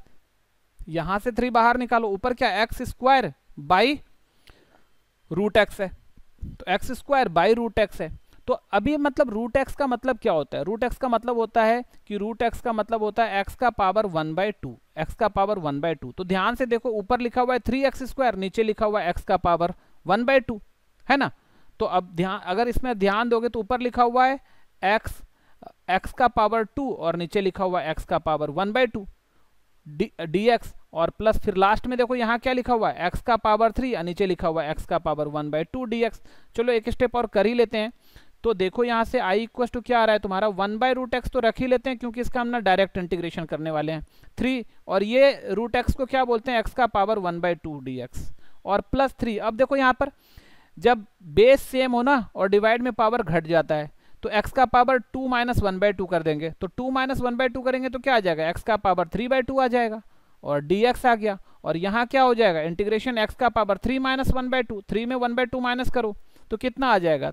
यहाँ से थ्री बाहर निकालो ऊपर क्या x square by root x है तो x square by root x है तो अभी मतलब रूट एक्स का मतलब क्या होता है रूट एक्स का मतलब होता है कि रूट एक्स का मतलब होता है एक्स का power one by two x का पावर वन बाय टू तो ध्यान से देखो ऊपर लिखा हुआ है थ्री एक्स स्क्वायर नीचे लिखा हुआ है एक्स का पावर वन बाय टू है ना तो अब ध्यान अगर इसमें ध्यान दोगे तो ऊपर लिखा हुआ है एक्स एक्स का पावर टू और नीचे लिखा हुआ है एक्स का power one by two d x और प्लस फिर लास्ट में देखो यहाँ क्या लिखा हुआ है एक्स का पावर थ्री और नीचे लिखा हुआ है एक्स का power one by two d x चलो एक स्टेप और कर ही लेते हैं तो देखो यहाँ से आई इक्वस टू क्या आ रहा है तुम्हारा वन बाय रूट एक्स तो रख ही लेते हैं क्योंकि इसका हम ना डायरेक्ट इंटीग्रेशन करने वाले हैं थ्री और ये रूट एक्स को क्या बोलते हैं एक्स का power one by two d x और प्लस थ्री अब देखो यहाँ पर जब बेस सेम हो ना और डिवाइड में पावर घट जाता है तो x का power two minus one by two कर देंगे तो two minus one by two करेंगे तो क्या आ जाएगा x का पावर थ्री बाई टू आ जाएगा और dx आ गया और यहाँ क्या हो जाएगा इंटीग्रेशन x का power three minus one by two three में वन बाई टू माइनस करो तो कितना आ जाएगा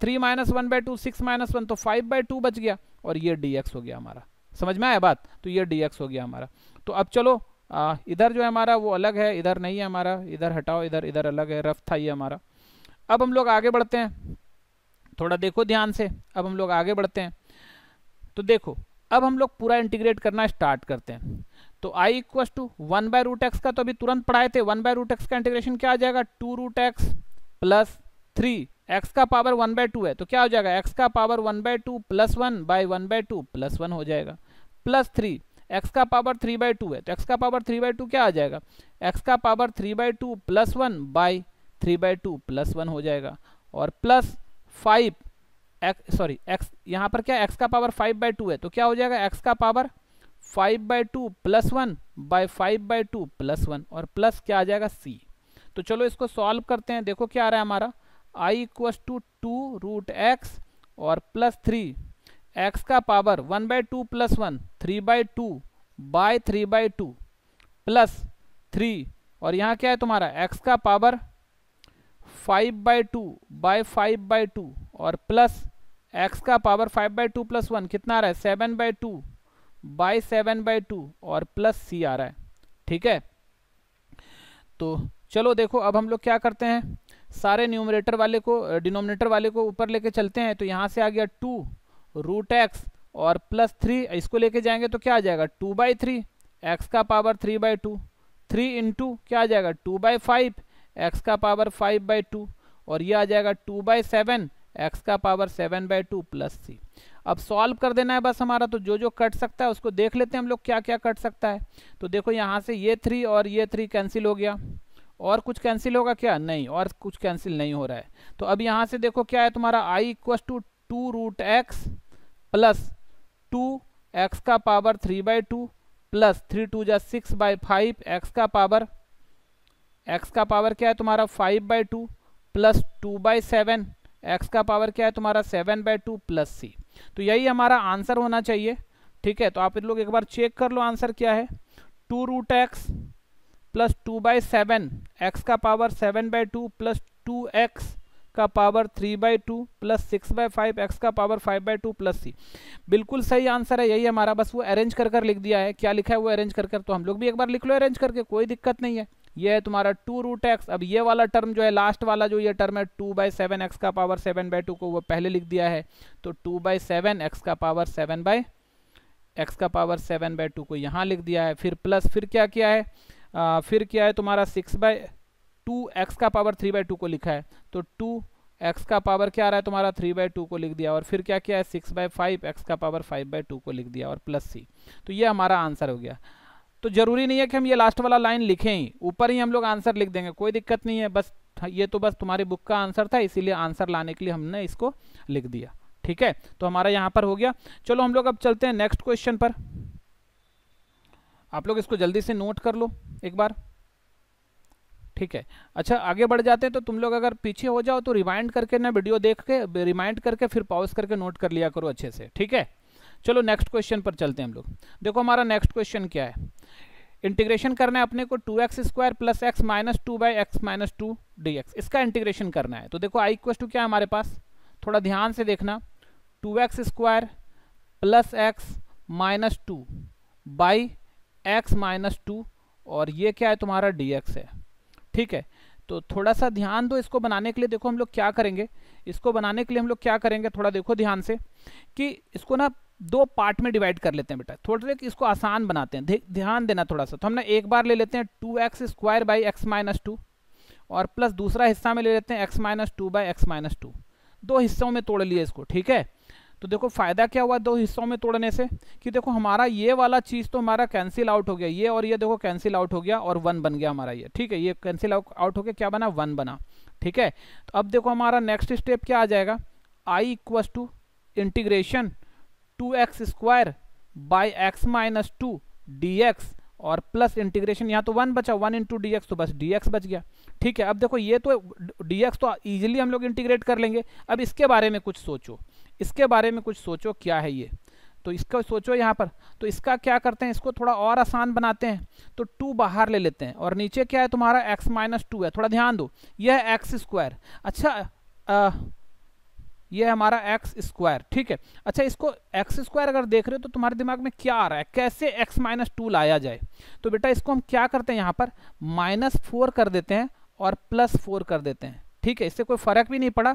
three minus one by two six minus one तो फाइव बाई टू बच गया और ये dx हो गया हमारा समझ में आया बात तो ये dx हो गया हमारा तो अब चलो आ, इधर जो है हमारा वो अलग है इधर नहीं है हमारा इधर हटाओ इधर इधर अलग है रफ था ये हमारा अब हम लोग आगे बढ़ते हैं थोड़ा देखो ध्यान से अब हम लोग आगे बढ़ते हैं तो देखो अब हम लोग पूरा इंटीग्रेट करना स्टार्ट करते हैं तो I equals to one by root x का तो अभी तुरंत पढ़ाए थे वन बाय रूट एक्स का इंटीग्रेशन क्या आ जाएगा two root x plus three x का पावर वन बाय टू है तो क्या हो जाएगा एक्स का power one by two plus one by one by two plus one हो जाएगा प्लस थ्री एक्स का पावर थ्री बाय टू है तो एक्स का पावर थ्री बाय टू क्या आ जाएगा एक्स का power three by two plus one by three by two plus one हो जाएगा और plus five x sorry x यहाँ पर क्या एक्स का पावर फाइव बाई टू है तो क्या हो जाएगा एक्स का power five by two plus one by five by two plus one और प्लस क्या आ जाएगा सी तो चलो इसको सॉल्व करते हैं देखो क्या आ रहा है हमारा I equals to two root x और प्लस थ्री एक्स का power one by two plus one three by two by three by two plus three और यहाँ क्या है तुम्हारा एक्स का power five by two by five by two और plus x का power five by two plus one कितना आ रहा है seven by two by seven by two और प्लस सी आ रहा है ठीक है तो चलो देखो अब हम लोग क्या करते हैं सारे न्यूमरेटर वाले को डिनोमिनेटर वाले को ऊपर लेके चलते हैं तो यहाँ से आ गया टू रूट एक्स और प्लस थ्री इसको लेके जाएंगे तो क्या आ जाएगा टू बाई थ्री एक्स का power three by two three into क्या आ जाएगा टू बाई फाइव एक्स का पावर फाइव बाई टू और ये आ जाएगा टू बाई सेवन एक्स का power seven by two plus c अब सॉल्व कर देना है बस हमारा तो जो जो कट सकता है उसको देख लेते हैं हम लोग क्या क्या कट सकता है तो देखो यहाँ से ये थ्री और ये थ्री कैंसिल हो गया और कुछ कैंसिल होगा क्या नहीं और कुछ कैंसिल नहीं हो रहा है तो अब यहाँ से देखो क्या है तुम्हारा I इक्व to two root x plus two x का power three by two plus three two जै सिक्स बाई फाइव एक्स का पावर एक्स का पावर क्या है तुम्हारा five by two plus two by seven x का पावर क्या है तुम्हारा seven by two plus c तो यही हमारा आंसर होना चाहिए ठीक है तो आप इन लोग एक बार चेक कर लो आंसर क्या है two root x plus two by seven x का power seven by two plus two x का power three by two plus six by five x का power five by two plus c बिल्कुल सही answer है यही हमारा बस वो अरेंज कर कर लिख दिया है क्या लिखा है वो अरेंज कर कर तो हम लोग भी एक बार लिख लो अरेंज करके कोई दिक्कत नहीं है ये है तुम्हारा टू रूट एक्स अब ये वाला टर्म जो है लास्ट वाला जो ये टर्म है टू बाई सेवन एक्स का पावर सेवन बाई टू को वो पहले लिख दिया है तो टू बाई सेवन एक्स का पावर सेवन बाई एक्स का पावर सेवन बाई टू को यहाँ लिख दिया है फिर प्लस फिर क्या किया है आ, फिर क्या है तुम्हारा सिक्स बाई टू एक्स का पावर थ्री बाई टू को लिखा है तो टू एक्स का पावर क्या आ रहा है तुम्हारा थ्री बाई टू को लिख दिया और फिर क्या किया है सिक्स बाई फाइव एक्स का पावर फाइव बाई टू को लिख दिया और प्लस सी तो ये हमारा आंसर हो गया तो ज़रूरी नहीं है कि हम ये लास्ट वाला लाइन लिखें ही ऊपर ही हम लोग आंसर लिख देंगे कोई दिक्कत नहीं है बस ये तो बस तुम्हारी बुक का आंसर था इसीलिए आंसर लाने के लिए हमने इसको लिख दिया ठीक है तो हमारा यहाँ पर हो गया चलो हम लोग अब चलते हैं नेक्स्ट क्वेश्चन पर आप लोग इसको जल्दी से नोट कर लो एक बार ठीक है अच्छा आगे बढ़ जाते हैं तो तुम लोग अगर पीछे हो जाओ तो रिमाइंड करके ना वीडियो देख के रिमाइंड करके फिर पॉज करके नोट कर लिया करो अच्छे से ठीक है चलो नेक्स्ट क्वेश्चन पर चलते हैं हम लोग देखो हमारा नेक्स्ट क्वेश्चन क्या है इंटीग्रेशन करना है अपने को two x square plus x minus two by x minus two d x इसका इंटीग्रेशन करना है तो देखो आई इक्वस टू क्या है हमारे पास थोड़ा ध्यान से देखना two x square plus x minus two by x minus two और ये क्या है तुम्हारा डी एक्स है ठीक है तो थोड़ा सा ध्यान दो इसको बनाने के लिए देखो हम लोग क्या करेंगे इसको बनाने के लिए हम लोग क्या करेंगे थोड़ा देखो ध्यान से कि इसको ना दो पार्ट में डिवाइड कर लेते हैं बेटा थोड़ा सा इसको आसान बनाते हैं ध्यान देना थोड़ा सा तो हमने एक बार ले लेते हैं two x square by x minus two और प्लस दूसरा हिस्सा में ले लेते हैं x minus two by x minus two दो हिस्सों में तोड़ लिया इसको ठीक है तो देखो फ़ायदा क्या हुआ दो हिस्सों में तोड़ने से कि देखो हमारा ये वाला चीज़ तो हमारा कैंसिल आउट हो गया ये और ये देखो कैंसिल आउट हो गया और वन बन गया हमारा ये ठीक है ये कैंसिल आउट हो गया क्या बना वन बना ठीक है तो अब देखो हमारा नेक्स्ट स्टेप क्या आ जाएगा I equals to integration two x square by x minus two d x और प्लस इंटीग्रेशन यहाँ तो वन बचा वन इंटू डी तो बस डी बच गया ठीक है अब देखो ये तो डी तो ईजिली हम लोग इंटीग्रेट कर लेंगे अब इसके बारे में कुछ सोचो इसके बारे में कुछ सोचो क्या है ये तो इसका सोचो यहाँ पर तो इसका क्या करते हैं इसको थोड़ा और आसान बनाते हैं तो टू बाहर ले लेते हैं और नीचे क्या है तुम्हारा एक्स माइनस टू है थोड़ा ध्यान दो यह है एक्स स्क्वायर अच्छा आ, ये हमारा एक्स स्क्वायर ठीक है अच्छा इसको एक्स स्क्वायर अगर देख रहे हो तो तुम्हारे दिमाग में क्या आ रहा है कैसे एक्स माइनस टू लाया जाए तो बेटा इसको हम क्या करते हैं यहाँ पर माइनस फोर कर देते हैं और प्लस फोर कर देते हैं ठीक है इससे कोई फ़र्क भी नहीं पड़ा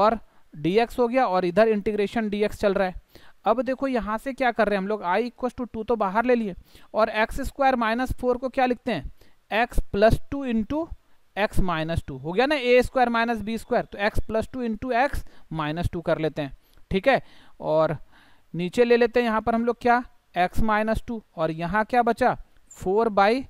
और डी हो गया और इधर इंटीग्रेशन डी चल रहा है अब देखो यहाँ से क्या कर रहे हैं हम लोग आई इक्व टू टू तो बाहर ले लिए और एक्स स्क्वायर माइनस फोर को क्या लिखते हैं x plus two into x minus two हो गया ना a square minus b square तो x plus two into x minus two कर लेते हैं ठीक है और नीचे ले लेते हैं यहाँ पर हम लोग क्या एक्स माइनस टू और यहाँ क्या बचा four by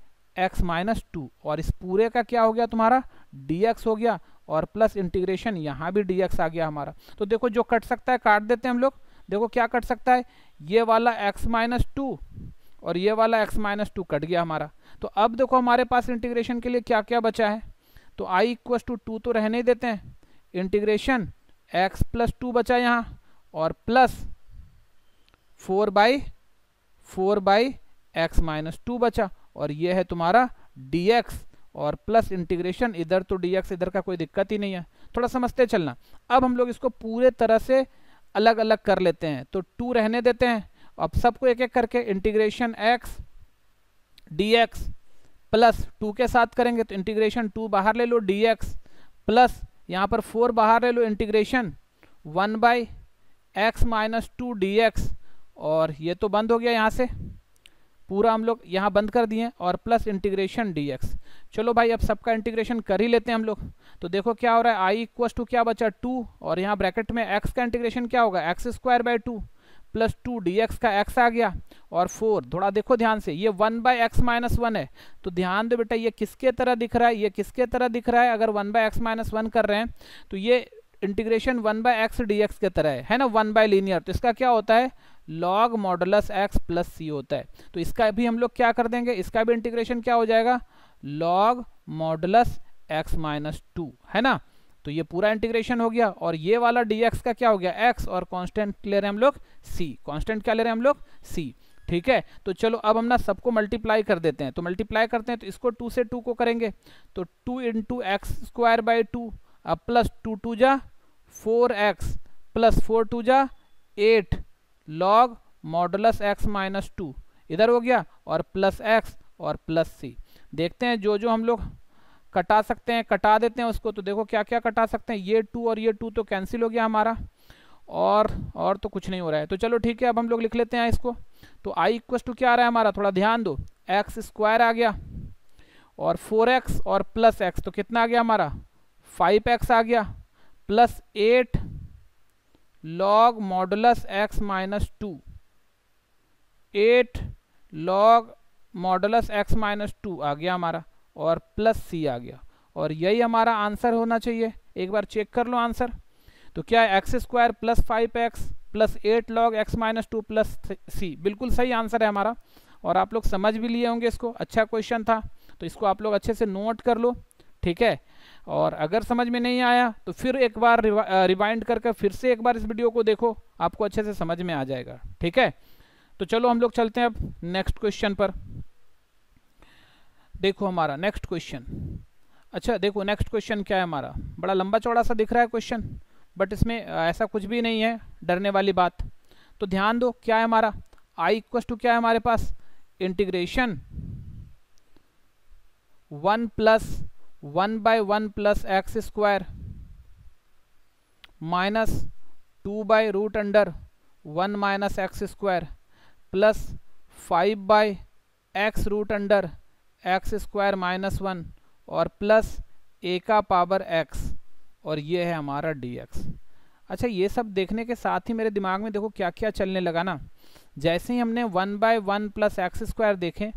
x minus two और इस पूरे का क्या हो गया तुम्हारा डी हो गया और प्लस इंटीग्रेशन यहाँ भी डी आ गया हमारा तो देखो जो कट सकता है काट देते हैं हम लोग देखो क्या कट सकता है ये वाला एक्स माइनस टू और ये वाला एक्स माइनस टू कट गया हमारा तो अब देखो हमारे पास इंटीग्रेशन के लिए क्या क्या बचा है तो आई इक्वस टू टू तो रहने ही देते हैं इंटीग्रेशन एक्स प्लस टू बचा यहाँ और plus four by four by x minus two बचा और ये है तुम्हारा डी और प्लस इंटीग्रेशन इधर तो डी इधर का कोई दिक्कत ही नहीं है थोड़ा समझते चलना अब हम लोग इसको पूरे तरह से अलग अलग कर लेते हैं तो टू रहने देते हैं अब सबको एक एक करके integration x D x plus two के साथ करेंगे तो इंटीग्रेशन टू बाहर ले लो डी एक्स प्लस यहाँ पर फोर बाहर ले लो integration one by x minus two d x और ये तो बंद हो गया यहाँ से पूरा हम लोग यहाँ बंद कर दिए और प्लस इंटीग्रेशन डी एक्स चलो भाई अब सबका इंटीग्रेशन कर ही लेते हैं हम लोग तो देखो क्या हो रहा है आई इक्वस टू क्या बचा टू और यहाँ ब्रैकेट में एक्स का इंटीग्रेशन क्या होगा x square by two plus two d x का एक्स आ गया और फोर थोड़ा देखो ध्यान से ये one by x minus one है तो ध्यान दो बेटा ये किसके तरह दिख रहा है ये किसके तरह दिख रहा है अगर one by x minus one कर रहे हैं तो ये integration one by x D x के तरह है है ना वन बाय लीनियर तो इसका क्या होता है log modulus x plus c होता है तो इसका भी हम लोग क्या कर देंगे इसका भी इंटीग्रेशन क्या हो जाएगा log modulus x minus two है ना तो ये पूरा इंटीग्रेशन हो गया और ये वाला dx का क्या हो गया x और कांस्टेंट ले रहे हैं हम लोग c कांस्टेंट क्या ले रहे हैं हम लोग c ठीक है तो चलो अब हम ना सबको मल्टीप्लाई कर देते हैं तो मल्टीप्लाई करते हैं तो इसको टू से टू को करेंगे तो two into x square by two अब प्लस टू टू जा four x plus four two जा eight log modulus x minus two इधर हो गया और प्लस एक्स और प्लस सी देखते हैं जो जो हम लोग कटा सकते हैं कटा देते हैं उसको तो देखो क्या क्या कटा सकते हैं ये टू और ये टू तो कैंसिल हो गया हमारा और और तो कुछ नहीं हो रहा है तो चलो ठीक है अब हम लोग लिख लेते हैं इसको तो आई इक्वस टू क्या आ रहा है हमारा थोड़ा ध्यान दो एक्स स्क्वायर आ गया और फोर एक्स और प्लस एक्स तो कितना आ गया हमारा फाइव एक्स आ गया plus eight log modulus x minus two eight log modulus x minus two आ गया हमारा और प्लस सी आ गया और यही हमारा आंसर होना चाहिए एक बार चेक कर लो आंसर तो क्या है x square plus five x plus eight log x minus two plus c बिल्कुल सही आंसर है हमारा और आप लोग समझ भी लिए होंगे इसको अच्छा क्वेश्चन था तो इसको आप लोग अच्छे से नोट कर लो ठीक है और अगर समझ में नहीं आया तो फिर एक बार रिवाइंड करके फिर से एक बार इस वीडियो को देखो आपको अच्छे से समझ में आ जाएगा ठीक है तो चलो हम लोग चलते हैं अब नेक्स्ट क्वेश्चन पर देखो हमारा नेक्स्ट क्वेश्चन अच्छा देखो नेक्स्ट क्वेश्चन क्या है हमारा बड़ा लंबा चौड़ा सा दिख रहा है क्वेश्चन बट इसमें ऐसा कुछ भी नहीं है डरने वाली बात तो ध्यान दो क्या है हमारा आई इक्वस टू क्या है हमारे पास integration one plus one by one plus x square minus two by root under one minus x square plus five by x root under x square minus one और plus a का power x और ये है हमारा D x अच्छा ये सब देखने के साथ ही मेरे दिमाग में देखो क्या क्या चलने लगा ना जैसे ही हमने one by one plus x square देखे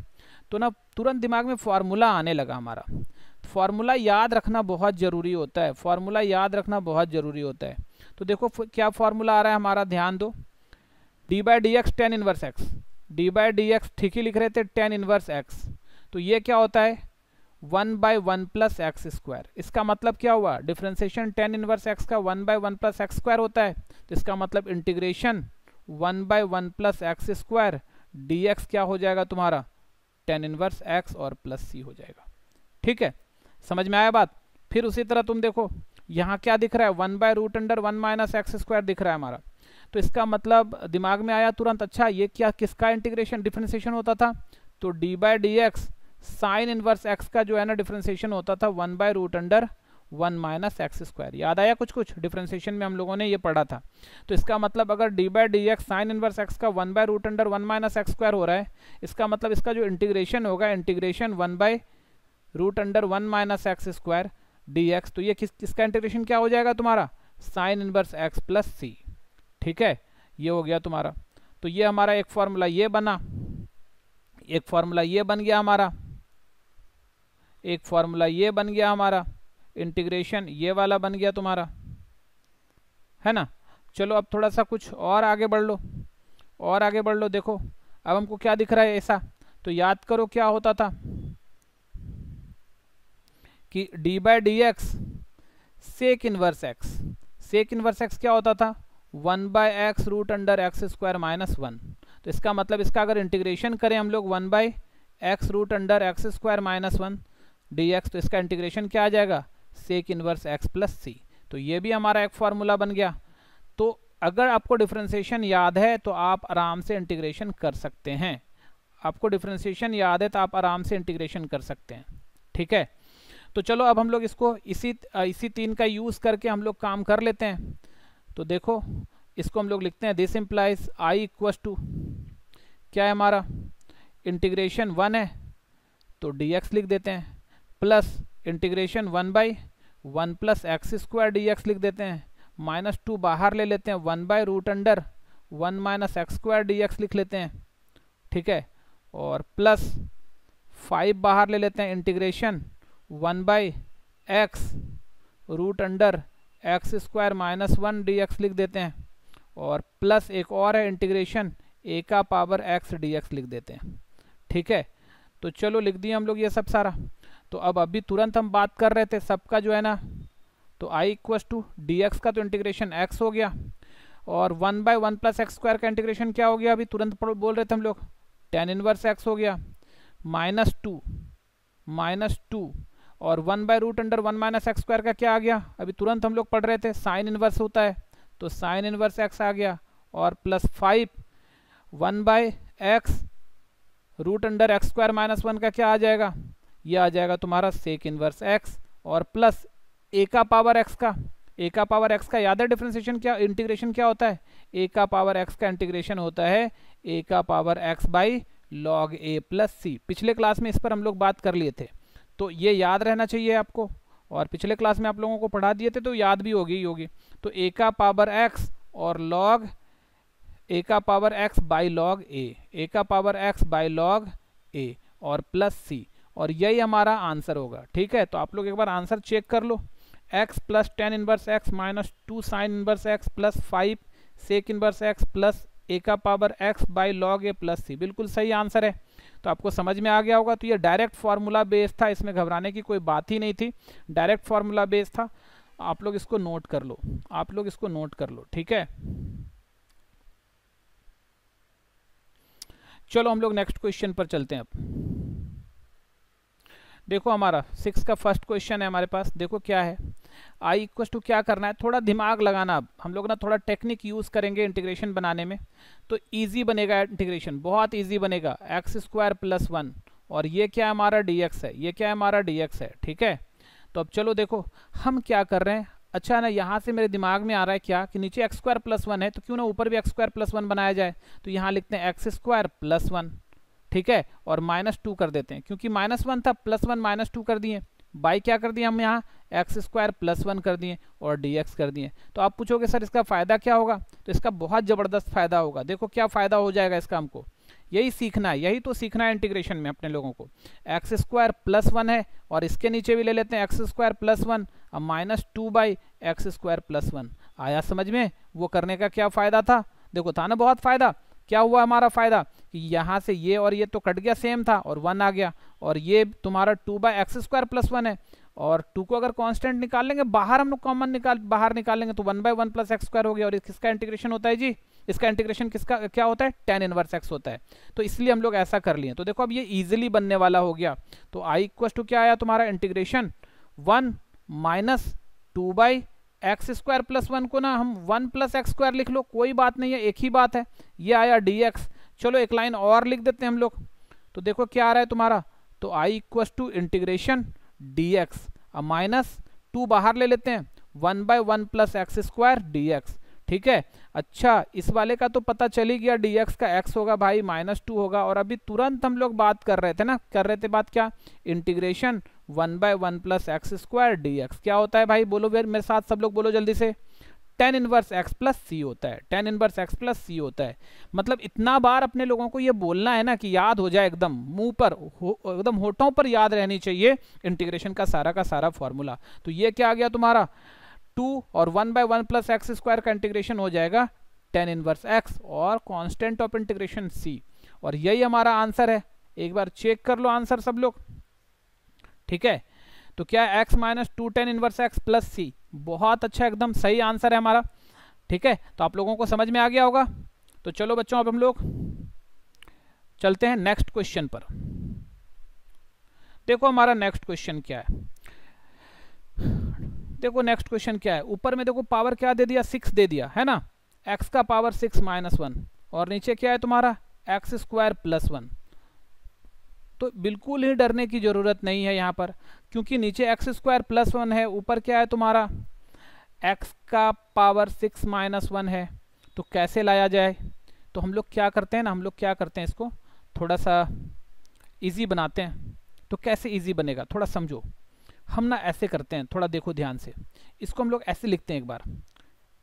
तो ना तुरंत दिमाग में फार्मूला आने लगा हमारा तो फार्मूला याद रखना बहुत ज़रूरी होता है फार्मूला याद रखना बहुत ज़रूरी होता है तो देखो क्या फार्मूला आ रहा है हमारा ध्यान दो d by d x tan inverse x d by d x ठीक ही लिख रहे थे टेन इनवर्स एक्स तो ये क्या होता है one by one plus x square इसका मतलब क्या हुआ डिफ्रेंसिएशन टेन इनवर्स एक्स का one by one plus x square होता है तो इसका मतलब integration one by one plus x square d x क्या हो जाएगा तुम्हारा टेन इनवर्स एक्स और प्लस सी हो जाएगा ठीक है समझ में आया बात फिर उसी तरह तुम देखो यहाँ क्या दिख रहा है one by root under one minus x square दिख रहा है हमारा तो इसका मतलब दिमाग में आया तुरंत अच्छा ये क्या किसका इंटीग्रेशन डिफ्रेंसिएशन होता था तो d by D x sine inverse x का जो है ना डिफ्रेंसिएशन होता था one by root under one minus x square याद आया कुछ कुछ डिफ्रेंसिएशन में हम लोगों ने ये पढ़ा था तो इसका मतलब अगर d by d x sine inverse x का one by root under one minus x square हो रहा है इसका मतलब इसका जो इंटीग्रेशन होगा integration one by root under one minus x square d x तो ये किस इसका इंटीग्रेशन क्या हो जाएगा तुम्हारा sine inverse x plus c ठीक है ये हो गया तुम्हारा तो ये हमारा एक फॉर्मूला ये बना एक फॉर्मूला ये बन गया हमारा एक फॉर्मूला ये बन गया हमारा इंटीग्रेशन ये वाला बन गया तुम्हारा है ना चलो अब थोड़ा सा कुछ और आगे बढ़ लो और आगे बढ़ लो देखो अब हमको क्या दिख रहा है ऐसा तो याद करो क्या होता था कि d by D x sec inverse x sec inverse x क्या होता था one by x root under x square minus one तो इसका मतलब इसका अगर इंटीग्रेशन करें हम लोग one by x root under x square minus one d x तो इसका इंटीग्रेशन क्या आ जाएगा sec inverse x plus c तो ये भी हमारा एक फार्मूला बन गया तो अगर आपको डिफ्रेंसीशन याद है तो आप आराम से इंटीग्रेशन कर सकते हैं आपको डिफ्रेंसीशन याद है तो आप आराम से इंटीग्रेशन कर सकते हैं ठीक है तो चलो अब हम लोग इसको इसी इसी तीन का यूज़ करके हम लोग काम कर लेते हैं तो देखो इसको हम लोग लिखते हैं this implies I equals to क्या है हमारा इंटीग्रेशन वन है तो डी एक्स लिख देते हैं plus integration one by one plus x square d x लिख देते हैं माइनस टू बाहर ले लेते हैं one by root under one minus x square d x लिख लेते हैं ठीक है और प्लस फाइव बाहर ले लेते हैं integration one by x root under x square minus one d x लिख देते हैं और प्लस एक और है इंटीग्रेशन ए का पावर एक्स डी एक्स लिख देते हैं ठीक है तो चलो लिख दिए हम लोग ये सब सारा तो अब अभी तुरंत हम बात कर रहे थे सबका जो है ना तो I equals to d x का तो इंटीग्रेशन एक्स हो गया और one by one plus x square का इंटीग्रेशन क्या हो गया अभी तुरंत बोल रहे थे हम लोग टेन इनवर्स एक्स हो गया माइनस टू माइनस टू और one by root under one minus x square का क्या आ गया अभी तुरंत हम लोग पढ़ रहे थे साइन इनवर्स होता है तो साइन इनवर्स एक्स आ गया और plus five one by x root under x square minus one का क्या आ जाएगा ये आ जाएगा तुम्हारा सेक इनवर्स एक्स और प्लस ए का पावर एक्स का ए का पावर एक्स का याद है डिफ्रेंसिएशन क्या इंटीग्रेशन क्या होता है ए का पावर एक्स का इंटीग्रेशन होता है ए का power x by log a plus c पिछले क्लास में इस पर हम लोग बात कर लिए थे तो ये याद रहना चाहिए आपको और पिछले क्लास में आप लोगों को पढ़ा दिए थे तो याद भी होगी ही होगी तो ए का पावर एक्स और लॉग ए का power x by log a a का power x by log a और प्लस सी और यही हमारा आंसर होगा ठीक है तो आप लोग एक बार आंसर चेक कर लो x plus tan inverse x minus two sine inverse x plus five sec inverse x plus a का power x by log a plus c बिल्कुल सही आंसर है तो आपको समझ में आ गया होगा तो ये डायरेक्ट फार्मूला बेस था इसमें घबराने की कोई बात ही नहीं थी डायरेक्ट फार्मूला बेस था आप लोग इसको नोट कर लो आप लोग इसको नोट कर लो ठीक है चलो हम लोग नेक्स्ट क्वेश्चन पर चलते हैं अब देखो हमारा सिक्स का फर्स्ट क्वेश्चन है हमारे पास देखो क्या है आई इक्वस टू क्या करना है थोड़ा दिमाग लगाना अब हम लोग ना थोड़ा टेक्निक यूज़ करेंगे इंटीग्रेशन बनाने में तो ईजी बनेगा इंटीग्रेशन बहुत ईजी बनेगा एक्स स्क्वायर प्लस वन और ये क्या हमारा डी है ये क्या हमारा डी है ठीक है तो अब चलो देखो हम क्या कर रहे हैं अच्छा ना यहाँ से मेरे दिमाग में आ रहा है क्या कि नीचे एक्स स्क्वायर प्लस वन है तो क्यों ना ऊपर भी एक्स स्क्वायर प्लस वन बनाया जाए तो यहाँ लिखते हैं एक्स स्क्वायर प्लस वन ठीक है और माइनस टू कर देते हैं क्योंकि माइनस वन था प्लस वन माइनस टू कर दिए बाई क्या कर दिए हम यहाँ एक्स स्क्वायर प्लस वन कर दिए और डी एक्स कर दिए तो आप पूछोगे सर इसका फ़ायदा क्या होगा तो इसका बहुत ज़बरदस्त फ़ायदा होगा देखो क्या फ़ायदा हो जाएगा इसका हमको यही सीखना है यही तो सीखना है इंटीग्रेशन में अपने लोगों को एक्स स्क्वायर प्लस वन है और इसके नीचे भी ले लेते हैं एक्स स्क्वायर प्लस वन अब minus two by x square plus one आया समझ में वो करने का क्या फ़ायदा था देखो था ना बहुत फ़ायदा क्या हुआ हमारा फ़ायदा कि यहाँ से ये और ये तो कट गया सेम था और वन आ गया और ये तुम्हारा two by x square plus one है और टू को अगर कांस्टेंट निकाल लेंगे बाहर हम लोग कॉमन निकाल बाहर निकालेंगे तो one by one plus x square हो गया और किसका इंटीग्रेशन होता है जी इसका इंटीग्रेशन किसका क्या होता है टेन इनवर्स एक्स होता है तो इसलिए हम लोग ऐसा कर लिए तो देखो अब ये इजिली बनने वाला हो गया तो आई इक्वस टू क्या आया तुम्हारा integration one minus two by x square plus one को ना हम वन प्लस एक्स स्क्वायर लिख लो कोई बात नहीं है एक ही बात है ये आया डी एक्स चलो एक लाइन और लिख देते हैं हम लोग तो देखो क्या आ रहा है तुम्हारा तो I इक्व to integration d x minus two बाहर ले लेते हैं one by one plus x square d x ठीक है अच्छा इस वाले का तो पता चली गया डी एक्स का एक्स होगा भाई माइनस टू होगा और अभी तुरंत हम लोग बात कर रहे थे ना कर रहे थे बात क्या integration one by one plus x square d x क्या होता है भाई बोलो मेरे साथ सब लोग बोलो जल्दी से tan inverse x plus c होता है tan inverse x plus c होता है मतलब इतना बार अपने लोगों को ये बोलना है ना कि याद हो जाए एकदम मुंह पर हो, एकदम होठों पर याद रहनी चाहिए इंटीग्रेशन का सारा का सारा फॉर्मूला तो ये क्या आ गया तुम्हारा टू और one by one plus x square का इंटीग्रेशन हो जाएगा टेन इनवर्स एक्स और कॉन्स्टेंट ऑफ इंटीग्रेशन सी और यही हमारा आंसर है एक बार चेक कर लो आंसर सब लोग ठीक है तो क्या x minus two tan inverse x plus c बहुत अच्छा एकदम सही आंसर है हमारा ठीक है तो आप लोगों को समझ में आ गया होगा तो चलो बच्चों अब हम लोग चलते हैं नेक्स्ट क्वेश्चन पर देखो हमारा नेक्स्ट क्वेश्चन क्या है देखो नेक्स्ट क्वेश्चन क्या है ऊपर में देखो पावर क्या दे दिया सिक्स दे दिया है ना एक्स का पावर सिक्स माइनस वन और नीचे क्या है तुम्हारा एक्स स्क्वायर प्लस वन तो बिल्कुल ही डरने की ज़रूरत नहीं है यहाँ पर क्योंकि नीचे एक्स स्क्वायर प्लस वन है ऊपर क्या है तुम्हारा एक्स का पावर सिक्स माइनस वन है तो कैसे लाया जाए तो हम लोग क्या करते हैं ना हम लोग क्या करते हैं इसको थोड़ा सा ईजी बनाते हैं तो कैसे ईजी बनेगा थोड़ा समझो हम ना ऐसे करते हैं थोड़ा देखो ध्यान से इसको हम लोग ऐसे लिखते हैं एक बार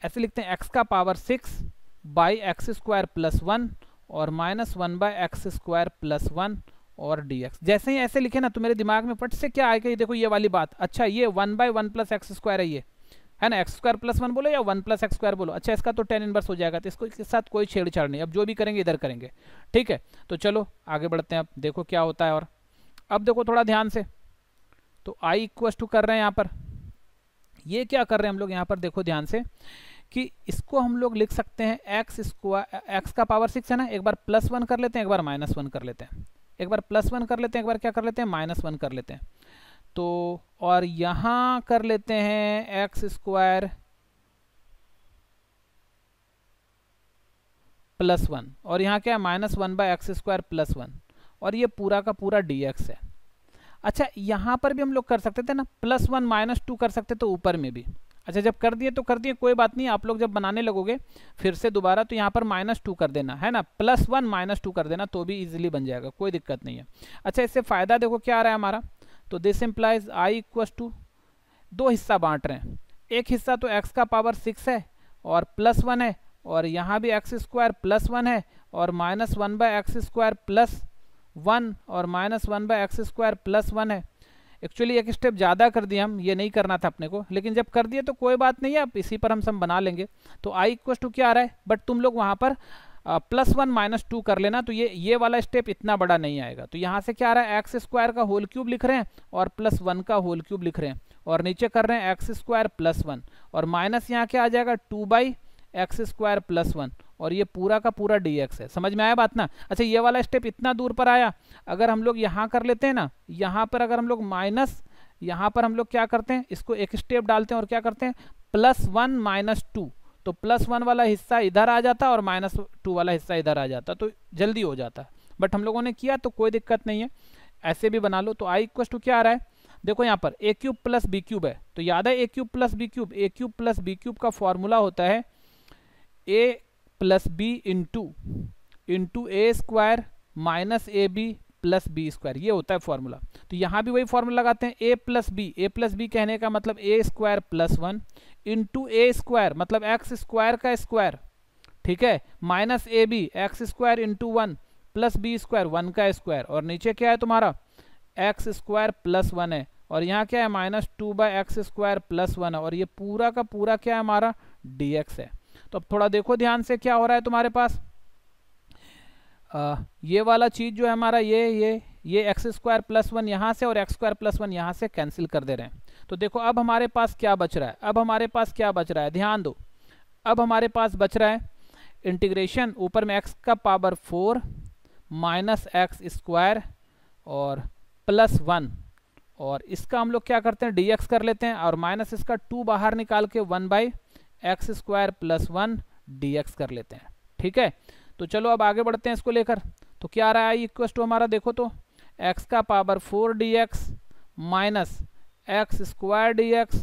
ऐसे लिखते हैं एक्स का power six by x square plus one और minus one by x square plus one और डी एक्स जैसे ही ऐसे लिखे ना तो मेरे दिमाग में फट से क्या आएगा ये देखो ये वाली बात अच्छा ये one by one plus x square है ये है ना एक्स स्क्वायर प्लस वन बोलो या वन प्लस एक्स स्क्वायर बोलो अच्छा इसका तो टेन इनवर्स हो जाएगा तो इसको इसके साथ कोई छेड़छाड़ नहीं अब जो भी करेंगे इधर करेंगे ठीक है तो चलो आगे बढ़ते हैं अब देखो क्या होता है और अब देखो थोड़ा ध्यान से तो आई इक्वस टू कर रहे हैं यहाँ पर ये क्या कर रहे हैं हम लोग यहाँ पर देखो ध्यान से कि इसको हम लोग लिख सकते हैं एक्स स्क्वायर एक्स का पावर सिक्स है ना एक बार प्लस वन कर लेते हैं एक बार माइनस वन कर लेते हैं एक बार प्लस वन कर लेते हैं एक बार क्या कर लेते हैं माइनस वन कर लेते हैं तो और यहां कर लेते हैं एक्स स्क्वायर प्लस वन और यहाँ क्या है minus one by x square plus one और ये पूरा का पूरा डी एक्स है अच्छा यहाँ पर भी हम लोग कर सकते थे ना प्लस वन माइनस टू कर सकते तो ऊपर में भी अच्छा जब कर दिए तो कर दिए कोई बात नहीं आप लोग जब बनाने लगोगे फिर से दोबारा तो यहाँ पर माइनस टू कर देना है ना प्लस वन माइनस टू कर देना तो भी इजीली बन जाएगा कोई दिक्कत नहीं है अच्छा इससे फ़ायदा देखो क्या आ रहा है हमारा तो this implies I equals to दो हिस्सा बांट रहे हैं एक हिस्सा तो एक्स का पावर सिक्स है और प्लस वन है और यहाँ भी एक्स स्क्वायर प्लस वन है और minus one by x square plus one और minus one by x square plus one है एक्चुअली एक स्टेप ज़्यादा कर दिया हम ये नहीं करना था अपने को लेकिन जब कर दिया तो कोई बात नहीं है आप इसी पर हम सब बना लेंगे तो आई इक्वस टू क्या आ रहा है बट तुम लोग वहाँ पर प्लस वन माइनस टू कर लेना तो ये ये वाला स्टेप इतना बड़ा नहीं आएगा तो यहाँ से क्या आ रहा है एक्स स्क्वायर का होल क्यूब लिख रहे हैं और प्लस वन का होल क्यूब लिख रहे हैं और नीचे कर रहे हैं एक्स स्क्वायर प्लस वन और माइनस यहाँ क्या आ जाएगा two by x square plus one और ये पूरा का पूरा डी एक्स है समझ में आया बात ना अच्छा ये वाला स्टेप इतना दूर पर आया अगर हम लोग यहाँ कर लेते हैं ना यहाँ पर अगर हम लोग माइनस यहाँ पर हम लोग क्या करते हैं इसको एक स्टेप डालते हैं और क्या करते हैं प्लस वन माइनस टू तो प्लस वन वाला हिस्सा इधर आ जाता और माइनस टू वाला हिस्सा इधर आ जाता तो जल्दी हो जाता बट हम लोगों ने किया तो कोई दिक्कत नहीं है ऐसे भी बना लो तो आई इक्वस टू क्या आ रहा है देखो यहाँ पर a cube plus B cube है तो याद है a cube plus B cube A cube plus B cube का फॉर्मूला होता है ए plus b into into a square minus a B plus B square ये होता है फॉर्मूला तो यहाँ भी वही फॉर्मूला लगाते हैं a plus b a plus b कहने का मतलब a square plus one into a square मतलब एक्स स्क्वायर का स्क्वायर ठीक है minus a b x square into one plus B square one का स्क्वायर और नीचे क्या है तुम्हारा एक्स स्क्वायर प्लस वन है और यहाँ क्या है minus two by x square plus one है और ये पूरा का पूरा क्या है हमारा डी है तो अब थोड़ा देखो ध्यान से क्या हो रहा है तुम्हारे पास आ, ये वाला चीज़ जो है हमारा ये ये ये एक्स स्क्वायर प्लस वन यहाँ से और एक्स स्क्वायर प्लस वन यहाँ से कैंसिल कर दे रहे हैं तो देखो अब हमारे पास क्या बच रहा है अब हमारे पास क्या बच रहा है ध्यान दो अब हमारे पास बच रहा है इंटीग्रेशन ऊपर में एक्स का power four minus x square और प्लस वन और इसका हम लोग क्या करते हैं डी एक्स कर लेते हैं और माइनस इसका टू बाहर निकाल के one by x square plus one d कर लेते हैं ठीक है तो चलो अब आगे बढ़ते हैं इसको लेकर तो क्या रहा है इक्वस टू हमारा देखो तो एक्स का power four D x minus x square d x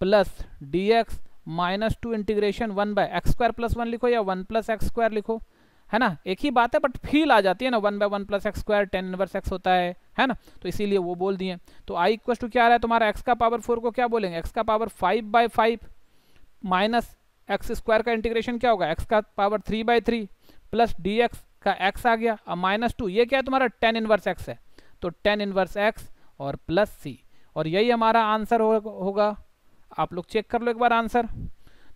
plus d x minus two integration one by x square plus one लिखो या वन प्लस एक्स स्क्वायर लिखो है ना एक ही बात है बट फील आ जाती है ना one by one plus x square tan inverse x होता है है ना तो इसीलिए वो बोल दिए तो आई इक्वस टू क्या रहा है तुम्हारा एक्स का पावर फोर को क्या बोलेंगे एक्स का power five by five minus x square का इंटीग्रेशन क्या होगा एक्स का power three by three plus d x का एक्स आ गया और माइनस टू ये क्या है तुम्हारा टेन इनवर्स एक्स है तो टेन इनवर्स एक्स और प्लस सी और यही हमारा आंसर हो, होगा आप लोग चेक कर लो एक बार आंसर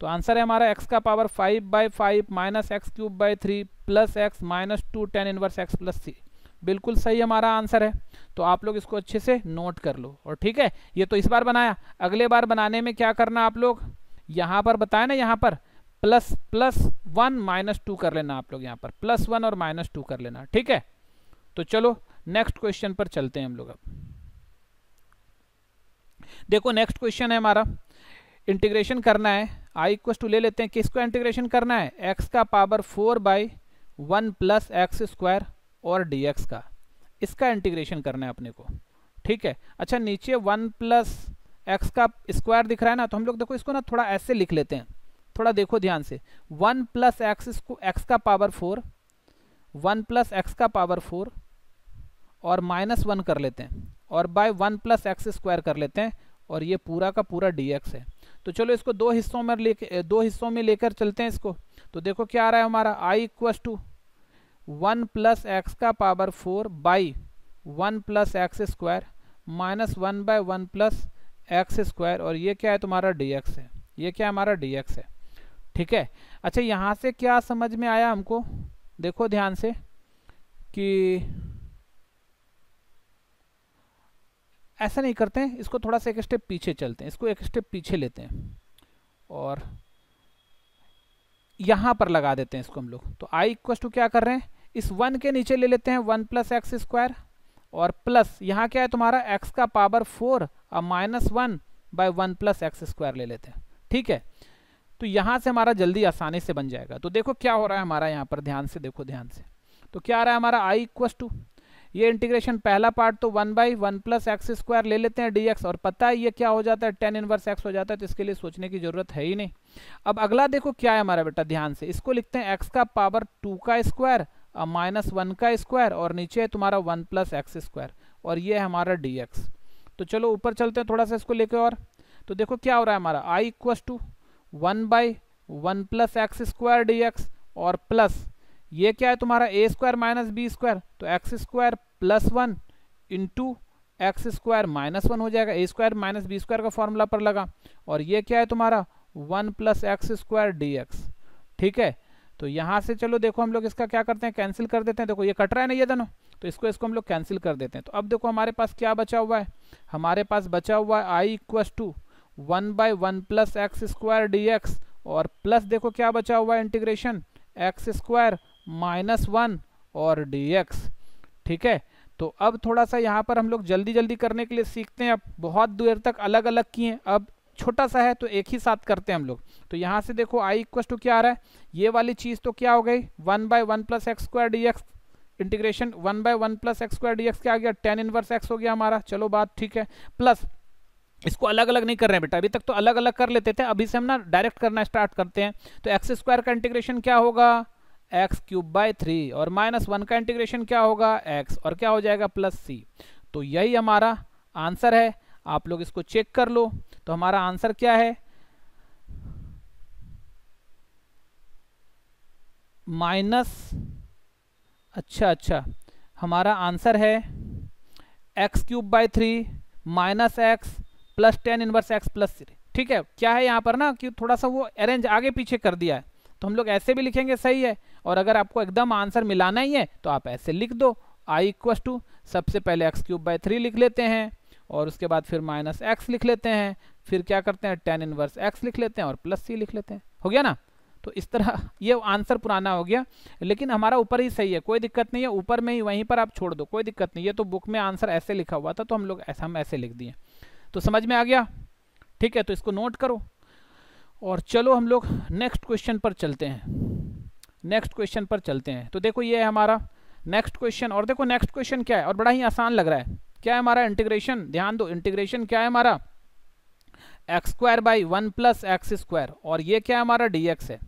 तो आंसर है हमारा एक्स का power five by five minus x cube by three plus x minus two tan inverse x plus c बिल्कुल सही हमारा आंसर है तो आप लोग इसको अच्छे से नोट कर लो और ठीक है ये तो इस बार बनाया अगले बार बनाने में क्या करना आप लोग यहां पर बताया ना यहां पर plus plus one minus two कर लेना आप लोग यहां पर प्लस वन और माइनस टू कर लेना ठीक है तो चलो नेक्स्ट क्वेश्चन पर चलते हैं हम लोग अब देखो नेक्स्ट क्वेश्चन है हमारा इंटीग्रेशन करना है आई इक्व टू ले लेते हैं किसको इंटीग्रेशन करना है एक्स का power four by one plus x square और डी का इसका इंटीग्रेशन करना है अपने को ठीक है अच्छा नीचे वन प्लस एक्स का स्क्वायर दिख रहा है ना तो हम लोग देखो इसको ना थोड़ा ऐसे लिख लेते हैं थोड़ा देखो ध्यान से वन प्लस एक्स इसको एक्स का power four one plus x का पावर फोर और माइनस वन कर लेते हैं और by one plus x square कर लेते हैं और ये पूरा का पूरा डी है तो चलो इसको दो हिस्सों में ले दो हिस्सों में लेकर चलते हैं इसको तो देखो क्या आ रहा है हमारा I equals to one plus x का power four by one plus x square minus one by one plus x square और ये क्या है तुम्हारा डी एक्स है ये क्या हमारा डी एक्स है ठीक है अच्छा यहाँ से क्या समझ में आया हमको देखो ध्यान से कि ऐसा नहीं करते हैं इसको थोड़ा सा एक स्टेप पीछे चलते हैं इसको एक स्टेप पीछे लेते हैं और यहाँ पर लगा देते हैं इसको हम लोग तो आई इक्व टू क्या कर रहे हैं इस वन के नीचे ले लेते हैं वन प्लस एक्स स्क्वायर और प्लस यहाँ क्या है तुम्हारा एक्स का पावर फोर और minus one by one plus x square ले लेते हैं ठीक है तो यहाँ से हमारा जल्दी आसानी से बन जाएगा तो देखो क्या हो रहा है हमारा यहाँ पर ध्यान से देखो ध्यान से तो क्या आ रहा है हमारा आई इक्वस टू ये इंटीग्रेशन पहला पार्ट तो one by one plus x square ले लेते हैं डीएक्स और पता है ये क्या हो जाता है टेन इनवर्स एक्स हो जाता है तो इसके लिए सोचने की ज़रूरत है ही नहीं अब अगला देखो क्या है हमारा बेटा ध्यान से इसको लिखते हैं एक्स का पावर टू का स्क्वायर माइनस वन का स्क्वायर और नीचे है तुम्हारा वन प्लस एक्स स्क्वायर और ये है हमारा डी एक्स तो चलो ऊपर चलते हैं थोड़ा सा इसको लेके और तो देखो क्या हो रहा है हमारा I equals to one by one plus x square d x और प्लस ये क्या है तुम्हारा a square minus b square तो x square plus one into x square minus one हो जाएगा a square minus b square का formula पर लगा और ये क्या है तुम्हारा one plus x square d x ठीक है तो यहाँ से चलो देखो हम लोग इसका क्या करते हैं कैंसिल कर देते हैं देखो ये कट रहा है ना ये दोनों तो इसको इसको हम लोग कैंसिल कर देते हैं तो अब देखो हमारे पास क्या बचा हुआ है हमारे पास बचा हुआ है I equals to one by one plus x square d x और प्लस देखो क्या बचा हुआ है integration x square minus one और डी एक्स ठीक है तो अब थोड़ा सा यहाँ पर हम लोग जल्दी जल्दी करने के लिए सीखते हैं अब बहुत देर तक अलग अलग किए अब छोटा सा है तो एक ही साथ करते हैं हम लोग तो यहाँ से देखो आई इक्व टू क्या आ रहा है ये वाली चीज़ तो क्या हो गई one by one plus x square d x integration one by one plus x square d x क्या आ गया टेन इनवर्स एक्स हो गया हमारा चलो बात ठीक है प्लस इसको अलग अलग नहीं कर रहे हैं बेटा अभी तक तो अलग अलग कर लेते थे अभी से हम ना डायरेक्ट करना स्टार्ट करते हैं तो एक्स स्क्वायर का इंटीग्रेशन क्या होगा एक्स क्यूब बाय थ्री और माइनस वन का इंटीग्रेशन क्या होगा एक्स और क्या हो जाएगा प्लस सी तो यही हमारा आंसर है आप लोग इसको चेक कर लो तो हमारा आंसर क्या है माइनस अच्छा अच्छा हमारा आंसर है x cube by three minus x plus tan inverse x plus three ठीक है क्या है यहाँ पर ना कि थोड़ा सा वो अरेंज आगे पीछे कर दिया है तो हम लोग ऐसे भी लिखेंगे सही है और अगर आपको एकदम आंसर मिलाना ही है तो आप ऐसे लिख दो आई इक्वस टू सबसे पहले एक्स क्यूब बाई थ्री लिख लेते हैं और उसके बाद फिर माइनस एक्स लिख लेते हैं फिर क्या करते हैं टेन इनवर्स एक्स लिख लेते हैं और प्लस सी लिख लेते हैं हो गया ना तो इस तरह (laughs) ये आंसर पुराना हो गया लेकिन हमारा ऊपर ही सही है कोई दिक्कत नहीं है ऊपर में ही वहीं पर आप छोड़ दो कोई दिक्कत नहीं है तो बुक में आंसर ऐसे लिखा हुआ था तो हम लोग ऐसा हम ऐसे लिख दिए तो समझ में आ गया ठीक है तो इसको नोट करो और चलो हम लोग नेक्स्ट क्वेश्चन पर चलते हैं नेक्स्ट क्वेश्चन पर चलते हैं तो देखो ये है हमारा नेक्स्ट क्वेश्चन और देखो नेक्स्ट क्वेश्चन क्या है और बड़ा ही आसान लग रहा है क्या है हमारा इंटीग्रेशन ध्यान दो इंटीग्रेशन क्या है हमारा x square by one plus x square और ये क्या है हमारा डी एक्स है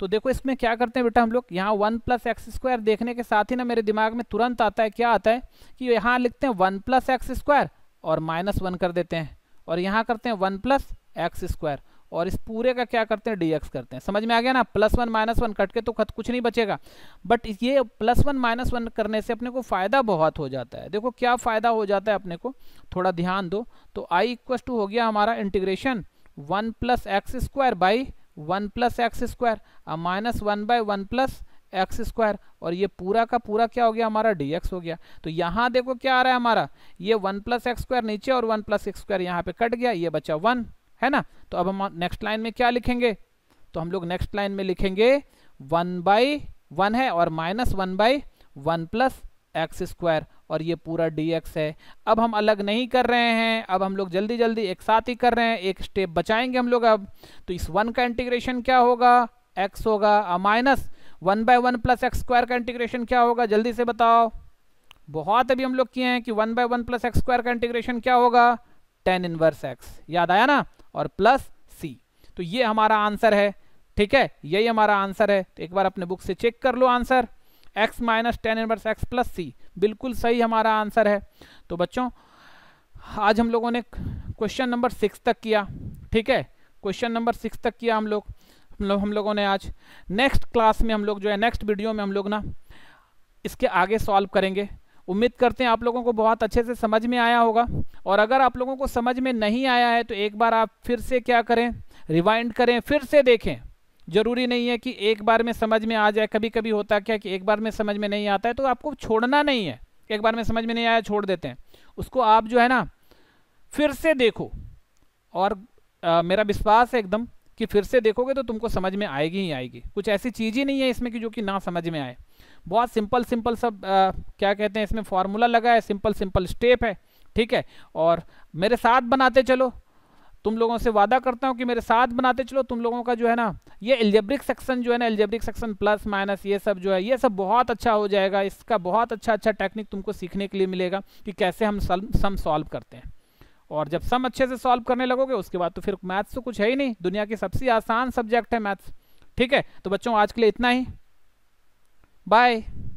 तो देखो इसमें क्या करते हैं बेटा हम लोग यहाँ वन प्लस एक्स स्क्वायर देखने के साथ ही ना मेरे दिमाग में तुरंत आता है क्या आता है कि यहाँ लिखते हैं वन प्लस एक्स स्क्वायर और माइनस वन कर देते हैं और यहाँ करते हैं वन प्लस एक्स स्क्वायर और इस पूरे का क्या करते हैं डीएक्स करते हैं समझ में आ गया ना plus one minus one cut के तो खत कुछ नहीं बचेगा बट ये प्लस वन माइनस वन करने से अपने को फ़ायदा बहुत हो जाता है देखो क्या फ़ायदा हो जाता है अपने को थोड़ा ध्यान दो तो आई इक्वस टू हो गया हमारा integration one plus x square by one plus x square अब minus one by one plus x square और ये पूरा का पूरा क्या हो गया हमारा डी एक्स हो गया तो यहाँ देखो क्या आ रहा है हमारा ये वन प्लस एक्स स्क्वायर नीचे और वन प्लस एक्स स्क्वायर यहाँ पे कट गया ये बचा वन है ना तो अब हम नेक्स्ट लाइन में क्या लिखेंगे तो हम लोग नेक्स्ट लाइन में लिखेंगे वन बाई वन है और minus one by one plus x square और ये पूरा डी एक्स है अब हम अलग नहीं कर रहे हैं अब हम लोग जल्दी जल्दी एक साथ ही कर रहे हैं एक स्टेप बचाएंगे हम लोग अब तो इस वन का इंटीग्रेशन क्या होगा एक्स होगा minus one by one plus x square का इंटीग्रेशन क्या होगा जल्दी से बताओ बहुत अभी हम लोग किए हैं कि one by one plus x square का इंटीग्रेशन क्या होगा टेन इनवर्स एक्स याद आया ना और प्लस सी तो ये हमारा आंसर है ठीक है यही हमारा आंसर है तो एक बार अपने बुक से चेक कर लो answer x minus tan inverse x plus c बिल्कुल सही हमारा आंसर है तो बच्चों आज हम लोगों ने क्वेश्चन नंबर सिक्स तक किया ठीक है क्वेश्चन नंबर सिक्स तक किया हम लोग हम लोगों ने आज नेक्स्ट क्लास में हम लोग जो है नेक्स्ट वीडियो में हम लोग ना इसके आगे सॉल्व करेंगे उम्मीद करते हैं आप लोगों को बहुत अच्छे से समझ में आया होगा और अगर आप लोगों को समझ में नहीं आया है तो एक बार आप फिर से क्या करें रिवाइंड करें फिर से देखें जरूरी नहीं है कि एक बार में समझ में आ जाए कभी कभी होता क्या कि एक बार में समझ में नहीं आता है तो आपको छोड़ना नहीं है एक बार में समझ में नहीं आया छोड़ देते हैं उसको आप जो है ना फिर से देखो और आ, मेरा विश्वास है एकदम कि फिर से देखोगे तो तुमको समझ में आएगी ही आएगी कुछ ऐसी चीज़ ही नहीं है इसमें कि जो कि ना समझ में आए बहुत सिंपल सिंपल सब आ, क्या कहते हैं इसमें फार्मूला लगा है सिंपल सिंपल स्टेप है ठीक है और मेरे साथ बनाते चलो तुम लोगों से वादा करता हूँ कि मेरे साथ बनाते चलो तुम लोगों का जो है ना ये एल्जेब्रिक सेक्शन जो है ना एल्जेब्रिक सेक्शन प्लस माइनस ये सब जो है ये सब बहुत अच्छा हो जाएगा इसका बहुत अच्छा अच्छा टेक्निक तुमको सीखने के लिए मिलेगा कि कैसे हम सम सॉल्व करते हैं और जब सम अच्छे से सॉल्व करने लगोगे उसके बाद तो फिर मैथ्स तो कुछ है ही नहीं दुनिया की सबसे आसान सब्जेक्ट है मैथ्स ठीक है तो बच्चों आज के लिए इतना ही Bye!